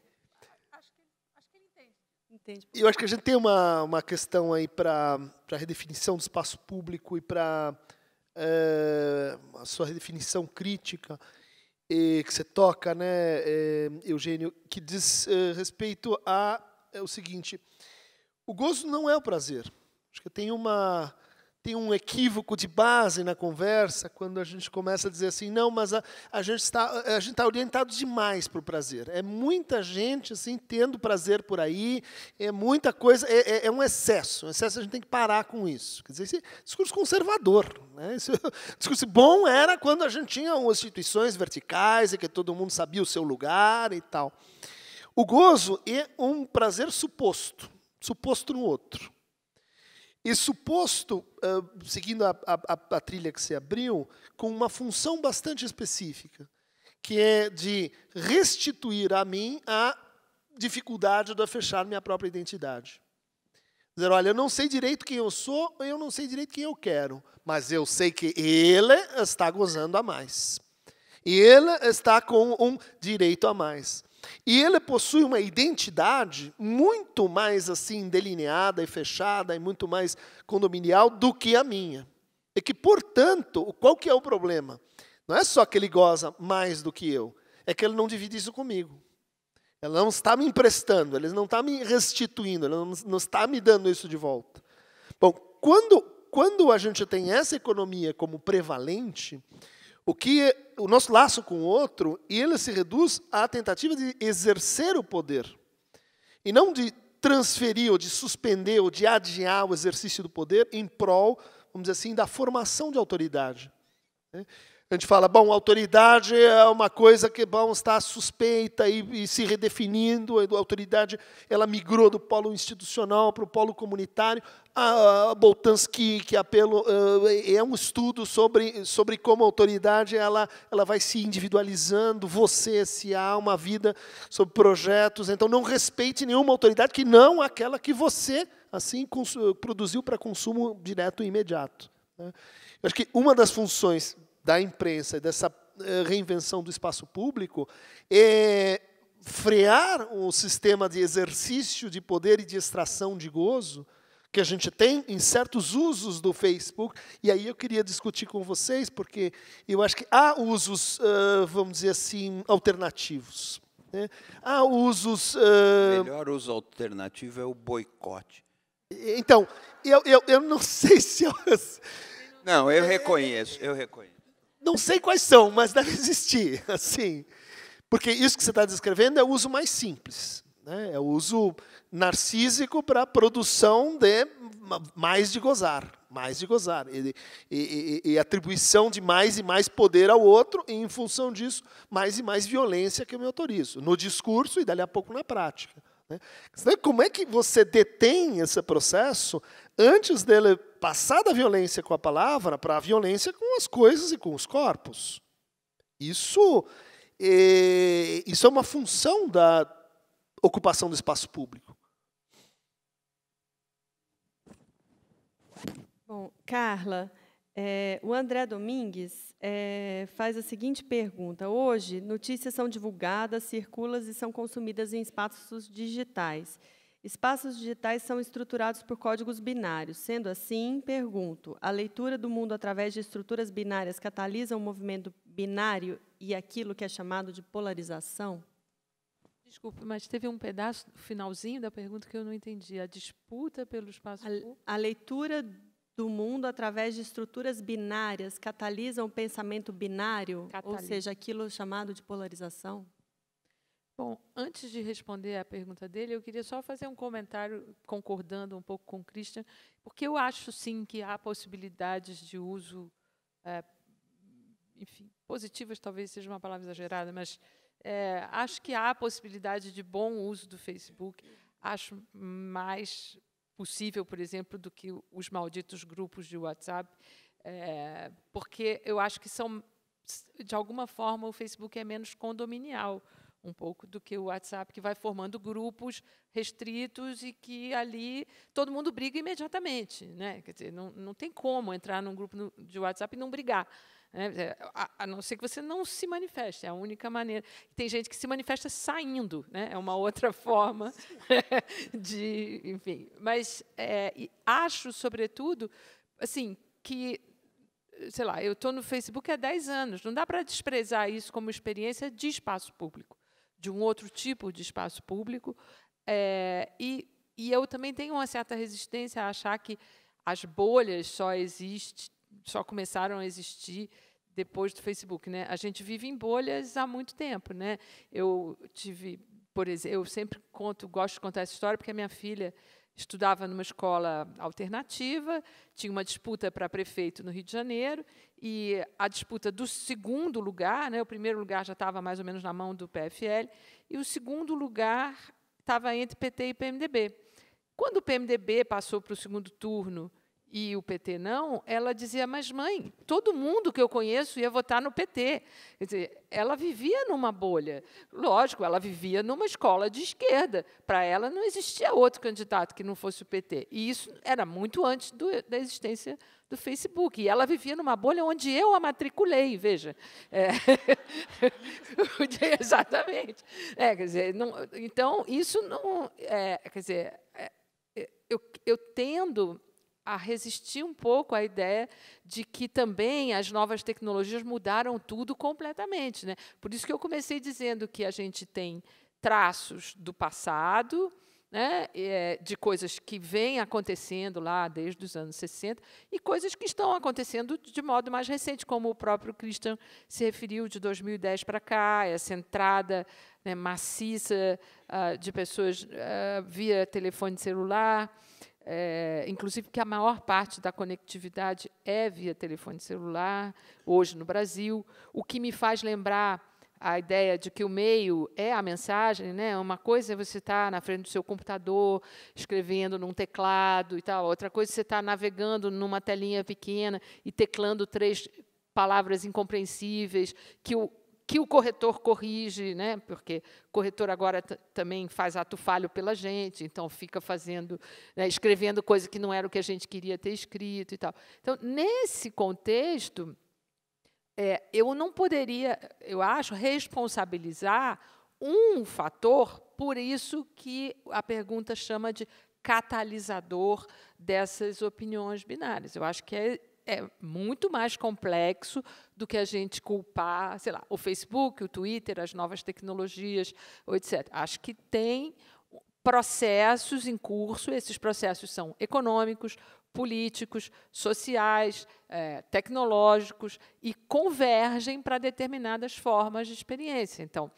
Acho que, ele entende. Eu acho que a gente tem uma, uma questão aí para a redefinição do espaço público e para é, a sua redefinição crítica e, que você toca, né, é, Eugênio, que diz é, respeito a é o seguinte. O gozo não é o prazer. Acho que tem uma tem um equívoco de base na conversa quando a gente começa a dizer assim, não, mas a, a gente está a gente está orientado demais para o prazer. É muita gente assim tendo prazer por aí, é muita coisa, é, é, é um excesso. Um excesso a gente tem que parar com isso. Quer dizer, esse discurso conservador, né? Esse discurso bom era quando a gente tinha instituições verticais e que todo mundo sabia o seu lugar e tal. O gozo é um prazer suposto suposto no outro. E suposto, uh, seguindo a, a, a trilha que se abriu, com uma função bastante específica, que é de restituir a mim a dificuldade de fechar minha própria identidade. Dizer, olha, eu não sei direito quem eu sou, eu não sei direito quem eu quero, mas eu sei que ele está gozando a mais. Ele está com um direito a mais. E ele possui uma identidade muito mais assim delineada e fechada e muito mais condominial do que a minha. É que, portanto, qual que é o problema? Não é só que ele goza mais do que eu, é que ele não divide isso comigo. Ele não está me emprestando, ele não está me restituindo, ele não, não está me dando isso de volta. Bom, quando, quando a gente tem essa economia como prevalente, o que é o nosso laço com o outro, e ele se reduz à tentativa de exercer o poder e não de transferir ou de suspender ou de adiar o exercício do poder em prol, vamos dizer assim, da formação de autoridade. Né? A gente fala, bom, autoridade é uma coisa que bom, está suspeita e, e se redefinindo. A autoridade ela migrou do polo institucional para o polo comunitário. A, a Boltanski, que apelo, eh, é um estudo sobre, sobre como a autoridade ela, ela vai se individualizando, você, se há uma vida sobre projetos. Então, não respeite nenhuma autoridade que não aquela que você assim produziu para consumo direto e imediato. Né? Acho que uma das funções da imprensa e dessa eh, reinvenção do espaço público é frear o sistema de exercício de poder e de extração de gozo que a gente tem em certos usos do Facebook. E aí eu queria discutir com vocês, porque eu acho que há usos, uh, vamos dizer assim, alternativos. Né? Há usos. Uh... Eh, o melhor uso alternativo é o boicote. Então, eu, eu, eu não sei se. Eu... Não, eu é, é, é, reconheço, eu reconheço não sei quais são, mas deve existir, assim. Porque isso que você está descrevendo é o uso mais simples. Né? É o uso narcísico para a produção de mais de gozar, mais de gozar. E, e, e, e, atribuição de mais e mais poder ao outro, e em função disso, mais e mais violência que eu me autorizo. No discurso e, dali a pouco, na prática. Né? Como é que você detém esse processo antes dele passar da violência com a palavra para a violência com as coisas e com os corpos. Isso é, isso é uma função da ocupação do espaço público. Bom, Carla, é, o André Domingues é, faz a seguinte pergunta: hoje notícias são divulgadas, circulam e são consumidas em espaços digitais. Espaços digitais são estruturados por códigos binários. Sendo assim, pergunto: a leitura do mundo através de estruturas binárias catalisa o um movimento binário e aquilo que é chamado de polarização? Desculpe, mas teve um pedaço, finalzinho da pergunta que eu não entendi. A disputa pelo espaço. A, a leitura do mundo através de estruturas binárias catalisa o um pensamento binário, catalisa. ou seja, aquilo chamado de polarização? Bom, antes de responder à pergunta dele, eu queria só fazer um comentário concordando um pouco com o Christian, porque eu acho sim que há possibilidades de uso, é, enfim, positivas talvez seja uma palavra exagerada, mas é, acho que há possibilidade de bom uso do Facebook. Acho mais possível, por exemplo, do que os malditos grupos de WhatsApp, é, porque eu acho que são, de alguma forma, o Facebook é menos condominial um pouco do que o WhatsApp, que vai formando grupos restritos e que ali todo mundo briga imediatamente. Né? Quer dizer, não, não tem como entrar num grupo de WhatsApp e não brigar. Né? A, não ser que você não se manifeste, é a única maneira. Tem gente que se manifesta saindo, né? é uma outra forma de. Enfim. Mas é, acho, sobretudo, assim, que. Sei lá, eu estou no Facebook há 10 anos, não dá para desprezar isso como experiência de espaço público de um outro tipo de espaço público. É, e, e eu também tenho uma certa resistência a achar que as bolhas só existem, só começaram a existir depois do Facebook, né? A gente vive em bolhas há muito tempo, né? Eu tive, por exemplo, eu sempre conto, gosto de contar essa história porque a minha filha Estudava numa escola alternativa, tinha uma disputa para prefeito no Rio de Janeiro, e a disputa do segundo lugar, né, o primeiro lugar já estava mais ou menos na mão do PFL, e o segundo lugar estava entre PT e PMDB. Quando o PMDB passou para o segundo turno e o PT não, ela dizia: Mas, mãe, todo mundo que eu conheço ia votar no PT. Quer dizer, ela vivia numa bolha. Lógico, ela vivia numa escola de esquerda. Para ela não existia outro candidato que não fosse o PT. E isso era muito antes do, da existência do Facebook. E ela vivia numa bolha onde eu a matriculei, veja. É. Exatamente. É, quer dizer, não, então, isso não. É, quer dizer, é, eu, eu tendo a resistir um pouco à ideia de que também as novas tecnologias mudaram tudo completamente. Né? Por isso que eu comecei dizendo que a gente tem traços do passado, né, é, de coisas que vêm acontecendo lá desde os anos 60 e coisas que estão acontecendo de modo mais recente, como o próprio Christian se referiu de 2010 para cá, essa entrada né, maciça uh, de pessoas uh, via telefone celular é, inclusive que a maior parte da conectividade é via telefone celular, hoje no Brasil, o que me faz lembrar a ideia de que o meio é a mensagem, né? Uma coisa é você estar tá na frente do seu computador, escrevendo num teclado e tal. Outra coisa é você estar tá navegando numa telinha pequena e teclando três palavras incompreensíveis que o, que o corretor corrige, né? porque o corretor agora também faz ato falho pela gente, então fica fazendo, né, escrevendo coisa que não era o que a gente queria ter escrito e tal. Então, nesse contexto, é, eu não poderia, eu acho, responsabilizar um fator, por isso que a pergunta chama de catalisador dessas opiniões binárias. Eu acho que é é muito mais complexo do que a gente culpar, sei lá, o Facebook, o Twitter, as novas tecnologias, etc. Acho que tem processos em curso, esses processos são econômicos, políticos, sociais, eh, tecnológicos, e convergem para determinadas formas de experiência. Então,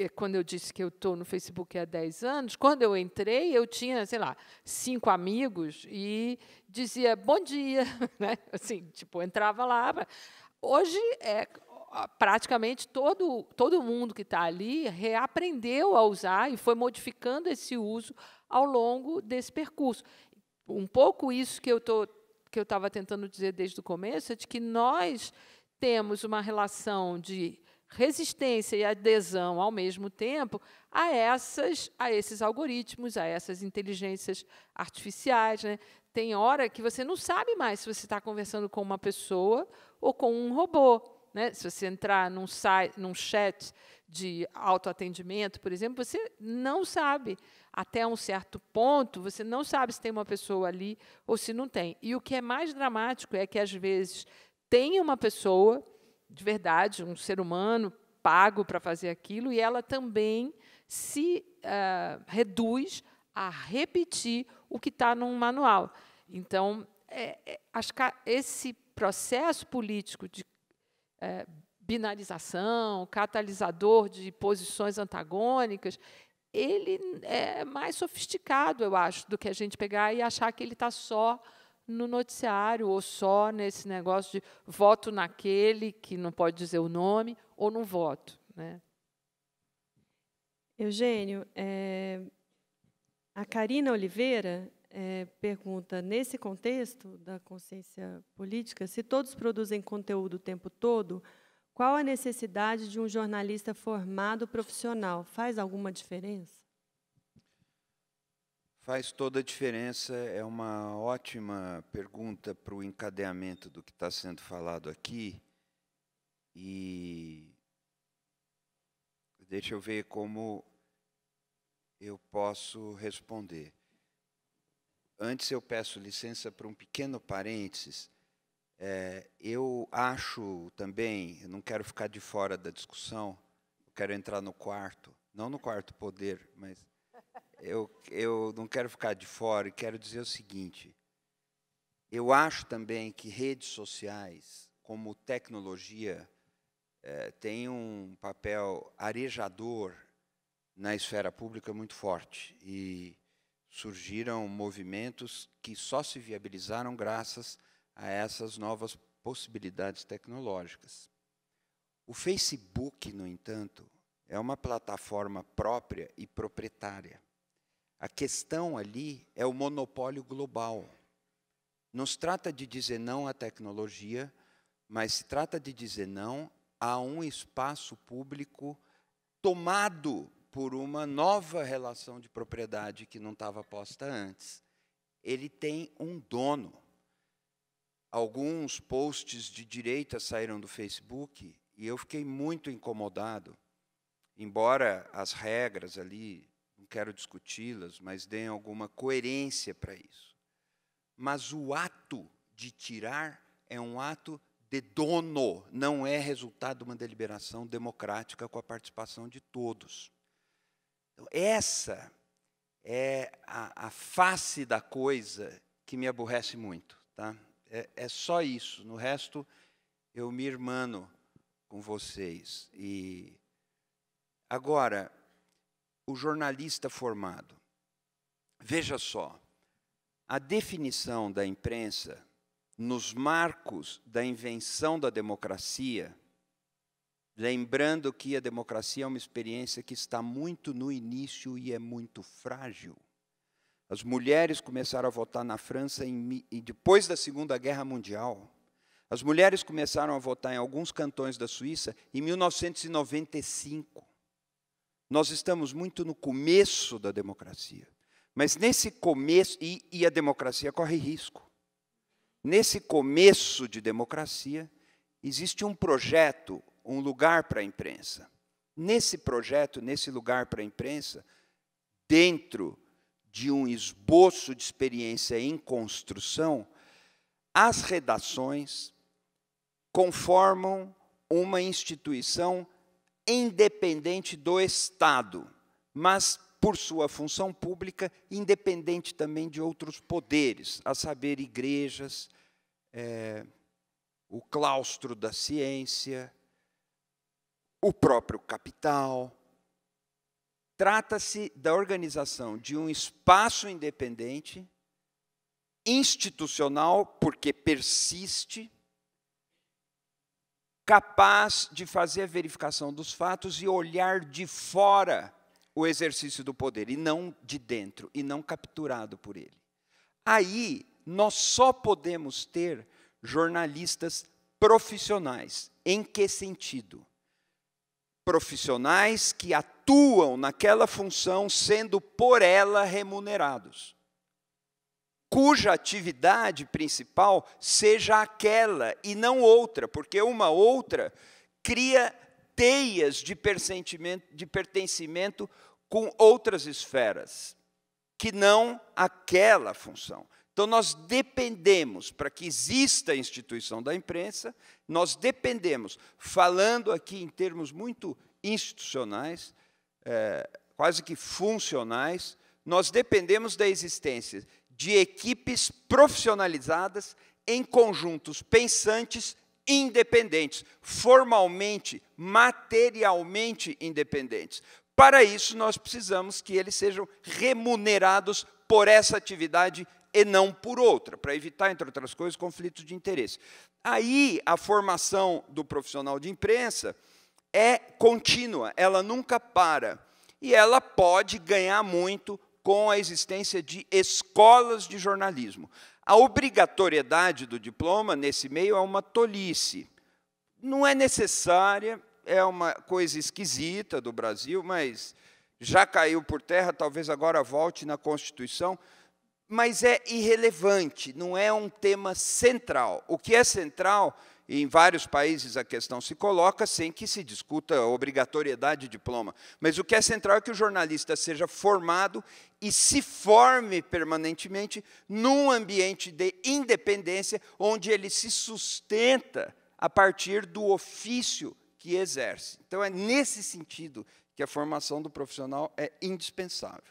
eh, quando eu disse que eu estou no Facebook há 10 anos, quando eu entrei, eu tinha, sei lá, cinco amigos e dizia bom dia. Né? Assim, tipo, entrava lá. Hoje é praticamente todo, todo mundo que está ali reaprendeu a usar e foi modificando esse uso ao longo desse percurso. Um pouco isso que eu tô, que eu estava tentando dizer desde o começo, é de que nós temos uma relação de resistência e adesão ao mesmo tempo a, essas, a esses algoritmos, a essas inteligências artificiais. Né? Tem hora que você não sabe mais se você está conversando com uma pessoa ou com um robô. Né? Se você entrar num, site, num chat de autoatendimento, por exemplo, você não sabe. Até um certo ponto, você não sabe se tem uma pessoa ali ou se não tem. E o que é mais dramático é que, às vezes, tem uma pessoa de verdade, um ser humano pago para fazer aquilo, e ela também se uh, reduz a repetir o que está num manual. Então, é, é, acho que esse processo político de é, binarização, catalisador de posições antagônicas, ele é mais sofisticado, eu acho, do que a gente pegar e achar que ele está só no noticiário, ou só nesse negócio de voto naquele, que não pode dizer o nome, ou não voto. Né? Eugênio, é, a Karina Oliveira é, pergunta, nesse contexto da consciência política, se todos produzem conteúdo o tempo todo, qual a necessidade de um jornalista formado profissional? Faz alguma diferença? Faz toda a diferença, é uma ótima pergunta para o encadeamento do que está sendo falado aqui. E deixa eu ver como eu posso responder. Antes, eu peço licença para um pequeno parênteses. É, eu acho também, eu não quero ficar de fora da discussão, eu quero entrar no quarto, não no quarto poder, mas eu, eu não quero ficar de fora e quero dizer o seguinte: eu acho também que redes sociais, como tecnologia, é, um papel arejador na esfera pública muito forte. E surgiram movimentos que só se viabilizaram graças a essas novas possibilidades tecnológicas. O Facebook, no entanto, é uma plataforma própria e proprietária. A questão ali é o monopólio global. Não se trata de dizer não à tecnologia, mas se trata de dizer não a um espaço público tomado por uma nova relação de propriedade que não estava posta antes. Ele tem um dono. Alguns posts de direita saíram do Facebook e eu fiquei muito incomodado. Embora as regras ali quero discuti-las, mas deem alguma coerência para isso. Mas o ato de tirar é um ato de dono, não é resultado de uma deliberação democrática com a participação de todos. Então, essa é a, a, face da coisa que me aborrece muito. Tá? É, é só isso. No resto, eu me irmano com vocês. E agora, o jornalista formado. Veja só, a definição da imprensa nos marcos da invenção da democracia, lembrando que a democracia é uma experiência que está muito no início e é muito frágil. As mulheres começaram a votar na França em, depois da Segunda Guerra Mundial. As mulheres começaram a votar em alguns cantões da Suíça em 1995. Nós estamos muito no começo da democracia. Mas nesse começo, e, e a democracia corre risco. Nesse começo de democracia, existe um projeto, um lugar para a imprensa. Nesse projeto, nesse lugar para a imprensa, dentro de um esboço de experiência em construção, as redações conformam uma instituição independente do Estado, mas, por sua função pública, independente também de outros poderes, a saber, igrejas, é, o claustro da ciência, o próprio capital. Trata-se da organização de um espaço independente, institucional, porque persiste, capaz de fazer a verificação dos fatos e olhar de fora o exercício do poder, e não de dentro, e não capturado por ele. Aí, nós só podemos ter jornalistas profissionais. Em que sentido? Profissionais que atuam naquela função sendo por ela remunerados cuja atividade principal seja aquela e não outra, porque uma outra cria teias de pertencimento, de pertencimento com outras esferas, que não aquela função. Então, nós dependemos, para que exista a instituição da imprensa, nós dependemos, falando aqui em termos muito institucionais, é, quase que funcionais, nós dependemos da existência de equipes profissionalizadas em conjuntos pensantes independentes, formalmente, materialmente independentes. Para isso, nós precisamos que eles sejam remunerados por essa atividade e não por outra, para evitar, entre outras coisas, conflitos de interesse. Aí, a formação do profissional de imprensa é contínua, ela nunca para. E ela pode ganhar muito, com a existência de escolas de jornalismo. A obrigatoriedade do diploma nesse meio é uma tolice. Não é necessária, é uma coisa esquisita do Brasil, mas já caiu por terra, talvez agora volte na Constituição, mas é irrelevante, não é um tema central. O que é central em vários países a questão se coloca sem que se discuta a obrigatoriedade de diploma. Mas o que é central é que o jornalista seja formado e se forme permanentemente num ambiente de independência onde ele se sustenta a partir do ofício que exerce. Então, é nesse sentido que a formação do profissional é indispensável.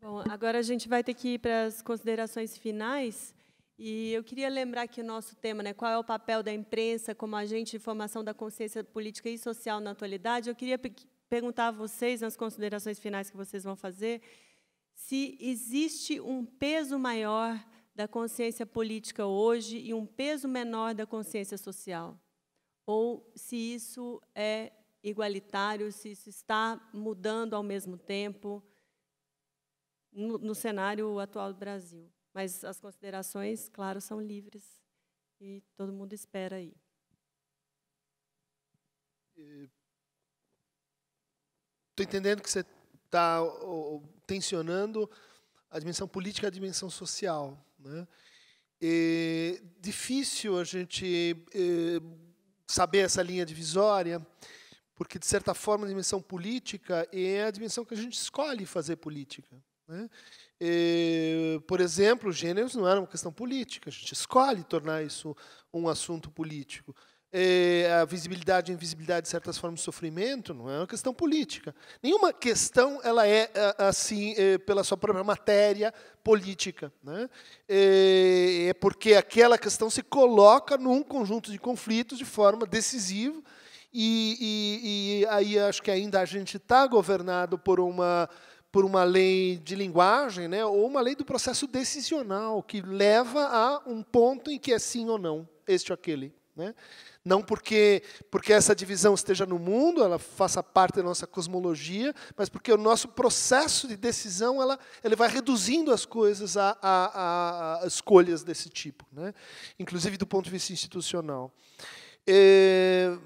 Bom, agora a gente vai ter que ir para as considerações finais. E eu queria lembrar que o nosso tema, né, qual é o papel da imprensa como agente de formação da consciência política e social na atualidade, eu queria perguntar a vocês, nas considerações finais que vocês vão fazer, se existe um peso maior da consciência política hoje e um peso menor da consciência social. Ou se isso é igualitário, se isso está mudando ao mesmo tempo no, no cenário atual do Brasil. Mas as considerações, claro, são livres e todo mundo espera aí. Estou entendendo que você está tensionando a dimensão política e a dimensão social. Né? É difícil a gente é, saber essa linha divisória, porque, de certa forma, a dimensão política é a dimensão que a gente escolhe fazer política. Né? E, por exemplo, gêneros não era uma questão política, a gente escolhe tornar isso um assunto político. E, a visibilidade e invisibilidade de certas formas de sofrimento não é uma questão política. Nenhuma questão ela é assim é, pela sua própria matéria política, né? E, é porque aquela questão se coloca num conjunto de conflitos de forma decisiva e, e aí acho que ainda a gente está governado por uma por uma lei de linguagem, né, ou uma lei do processo decisional, que leva a um ponto em que é sim ou não, este ou aquele. Né? Não porque, porque essa divisão esteja no mundo, ela faça parte da nossa cosmologia, mas porque o nosso processo de decisão ela, ele vai reduzindo as coisas a, a, a escolhas desse tipo, né? inclusive do ponto de vista institucional. É,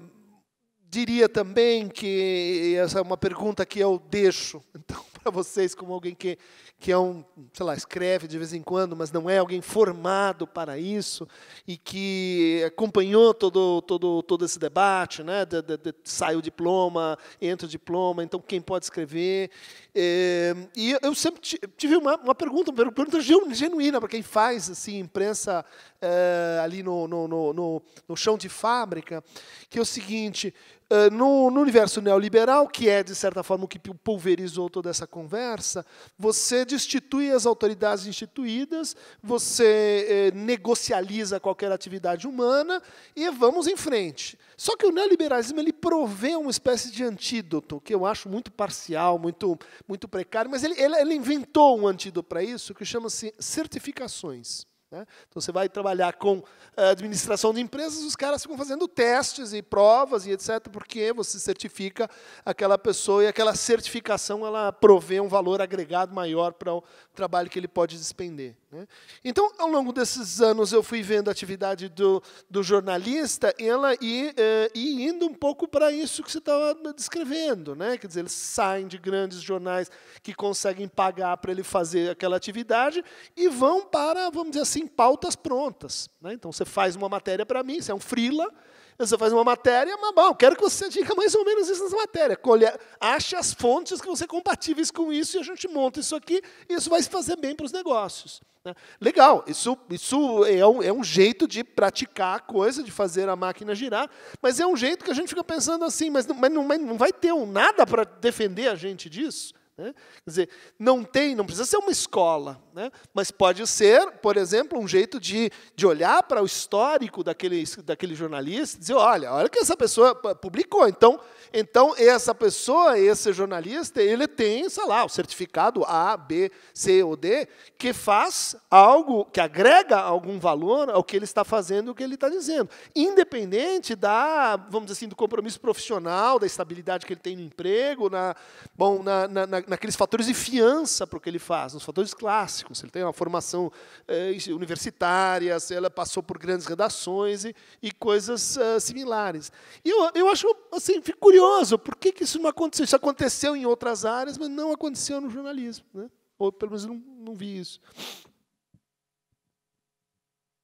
diria também que essa é uma pergunta que eu deixo então para vocês como alguém que que é um, sei lá, escreve de vez em quando, mas não é alguém formado para isso e que acompanhou todo todo todo esse debate, né? De, de, de, sai o diploma, entra o diploma, então quem pode escrever? É, e eu sempre tive uma, uma pergunta, uma pergunta genuína para quem faz assim imprensa uh, ali no, no, no, no, chão de fábrica, que é o seguinte, uh, no, no universo neoliberal, que é, de certa forma, o que pulverizou toda essa conversa, você destitui as autoridades instituídas, você uh, negocializa qualquer atividade humana e vamos em frente. Só que o neoliberalismo ele provê uma espécie de antídoto, que eu acho muito parcial, muito, muito precário, mas ele, ele, ele inventou um antídoto para isso que chama-se certificações. Né? Então você vai trabalhar com eh, administração de empresas, os caras ficam fazendo testes e provas e etc, porque você certifica aquela pessoa e aquela certificação ela provê um valor agregado maior para o trabalho que ele pode despender. Né? Então, ao longo desses anos, eu fui vendo a atividade do, do jornalista e ela e, eh, e indo um pouco para isso que você estava descrevendo. Né? Quer dizer, eles saem de grandes jornais que conseguem pagar para ele fazer aquela atividade e vão para, vamos dizer assim, pautas prontas. Né? Então, você faz uma matéria para mim, você é um freela, você faz uma matéria, mas bom, quero que você diga mais ou menos isso nessa matéria. Colhe, ache as fontes que vão ser compatíveis com isso e a gente monta isso aqui, e isso vai se fazer bem para os negócios. Né? Legal, isso, isso é, um, é um jeito de praticar a coisa, de fazer a máquina girar, mas é um jeito que a gente fica pensando assim, mas não, mas não, mas não vai ter um nada para defender a gente disso? Né? Quer dizer, não tem, não precisa ser uma escola, né? mas pode ser, por exemplo, um jeito de, de olhar para o histórico daquele, daquele jornalista e dizer, olha, olha que essa pessoa publicou, então, então essa pessoa, esse jornalista, ele tem, sei lá, o certificado A, B, C ou D, que faz algo, que agrega algum valor ao que ele está fazendo, o que ele está dizendo, independente da, vamos dizer assim, do compromisso profissional, da estabilidade que ele tem no emprego, na, bom, na, na, na naqueles fatores de fiança para o que ele faz, nos fatores clássicos. Ele tem uma formação é, universitária, se ela passou por grandes redações e, e coisas é, similares. E eu, eu acho, assim, fico curioso, por que, que isso não aconteceu? Isso aconteceu em outras áreas, mas não aconteceu no jornalismo. Né? Ou, pelo menos, não, não vi isso.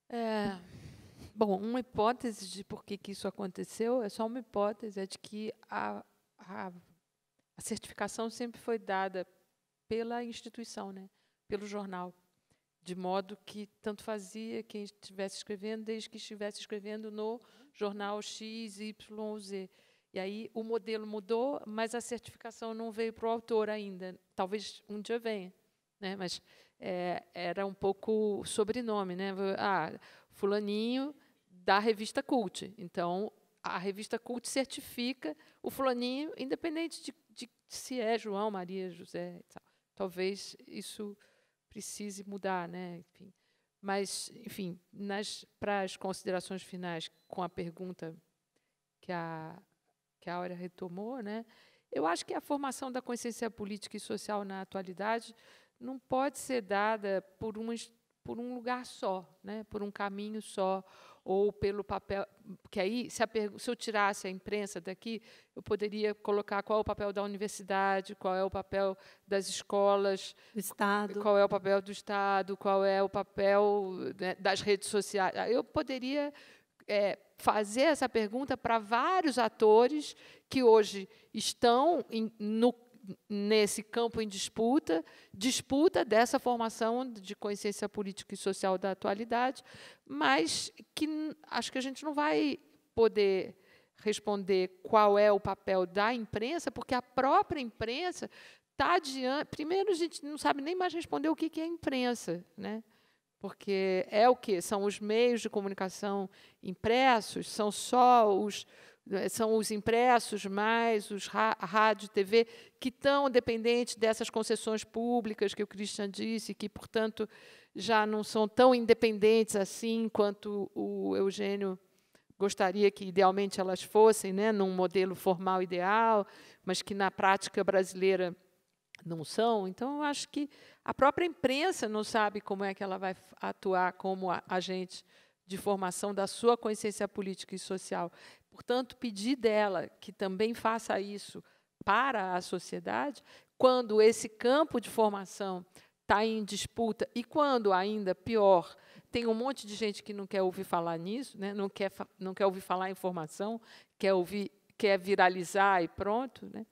É, bom, uma hipótese de por que, que isso aconteceu, é só uma hipótese, é de que a, a a certificação sempre foi dada pela instituição, né? pelo jornal, de modo que tanto fazia quem estivesse escrevendo, desde que estivesse escrevendo no jornal X, Y Z. E aí o modelo mudou, mas a certificação não veio para o autor ainda. Talvez um dia venha, né? mas é, era um pouco sobrenome. Né? Ah, fulaninho da revista Cult. Então, a revista Cult certifica o Floninho, independente de, de se é João, Maria, José tal. Talvez isso precise mudar, né? Enfim. Mas, enfim, nas, para as considerações finais com a pergunta que a, que a Áurea retomou, né? Eu acho que a formação da consciência política e social na atualidade não pode ser dada por, uma, por um lugar só, né? por um caminho só, ou pelo papel. Que aí, se, se eu tirasse a imprensa daqui, eu poderia colocar qual é o papel da universidade, qual é o papel das escolas, Estado. qual é o papel do Estado, qual é o papel né, das redes sociais. Eu poderia é, fazer essa pergunta para vários atores que hoje estão em, no nesse campo em disputa, disputa dessa formação de consciência política e social da atualidade, mas que acho que a gente não vai poder responder qual é o papel da imprensa, porque a própria imprensa está diante. Primeiro, a gente não sabe nem mais responder o que, é imprensa, né? Porque é o que são os meios de comunicação impressos, são só os né, são os impressos, mais os rádio, TV, que estão dependentes dessas concessões públicas que o Christian disse, que, portanto, já não são tão independentes assim quanto o Eugênio gostaria que idealmente elas fossem, né, num modelo formal ideal, mas que na prática brasileira não são. Então, eu acho que a própria imprensa não sabe como é que ela vai atuar como agente de formação da sua consciência política e social. Portanto, pedir dela que também faça isso para a sociedade, quando esse campo de formação está em disputa e quando ainda pior tem um monte de gente que não quer ouvir falar nisso, né? não quer não quer ouvir falar em formação, quer ouvir quer viralizar e pronto, né?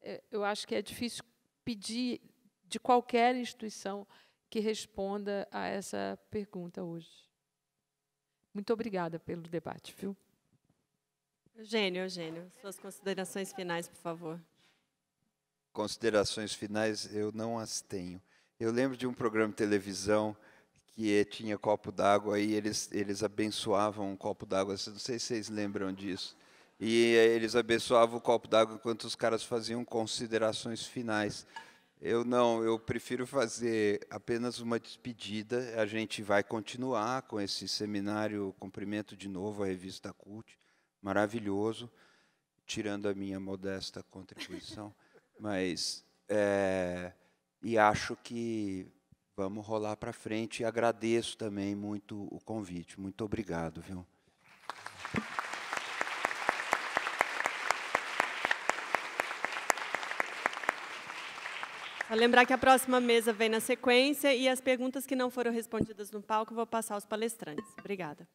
É, eu acho que é difícil pedir de qualquer instituição que responda a essa pergunta hoje. Muito obrigada pelo debate, viu? Eugênio, Eugênio, suas considerações finais, por favor. Considerações finais eu não as tenho. Eu lembro de um programa de televisão que eh, tinha copo d'água e eles, eles abençoavam um copo d'água. Não sei se vocês lembram disso. E eh, eles abençoavam o copo d'água enquanto os caras faziam considerações finais. Eu não, eu prefiro fazer apenas uma despedida. A gente vai continuar com esse seminário. Cumprimento de novo a revista Cult maravilhoso, tirando a minha modesta contribuição, mas é, e acho que vamos rolar para frente e agradeço também muito o convite. Muito obrigado, viu? Só lembrar que a próxima mesa vem na sequência e as perguntas que não foram respondidas no palco vou passar aos palestrantes. Obrigada.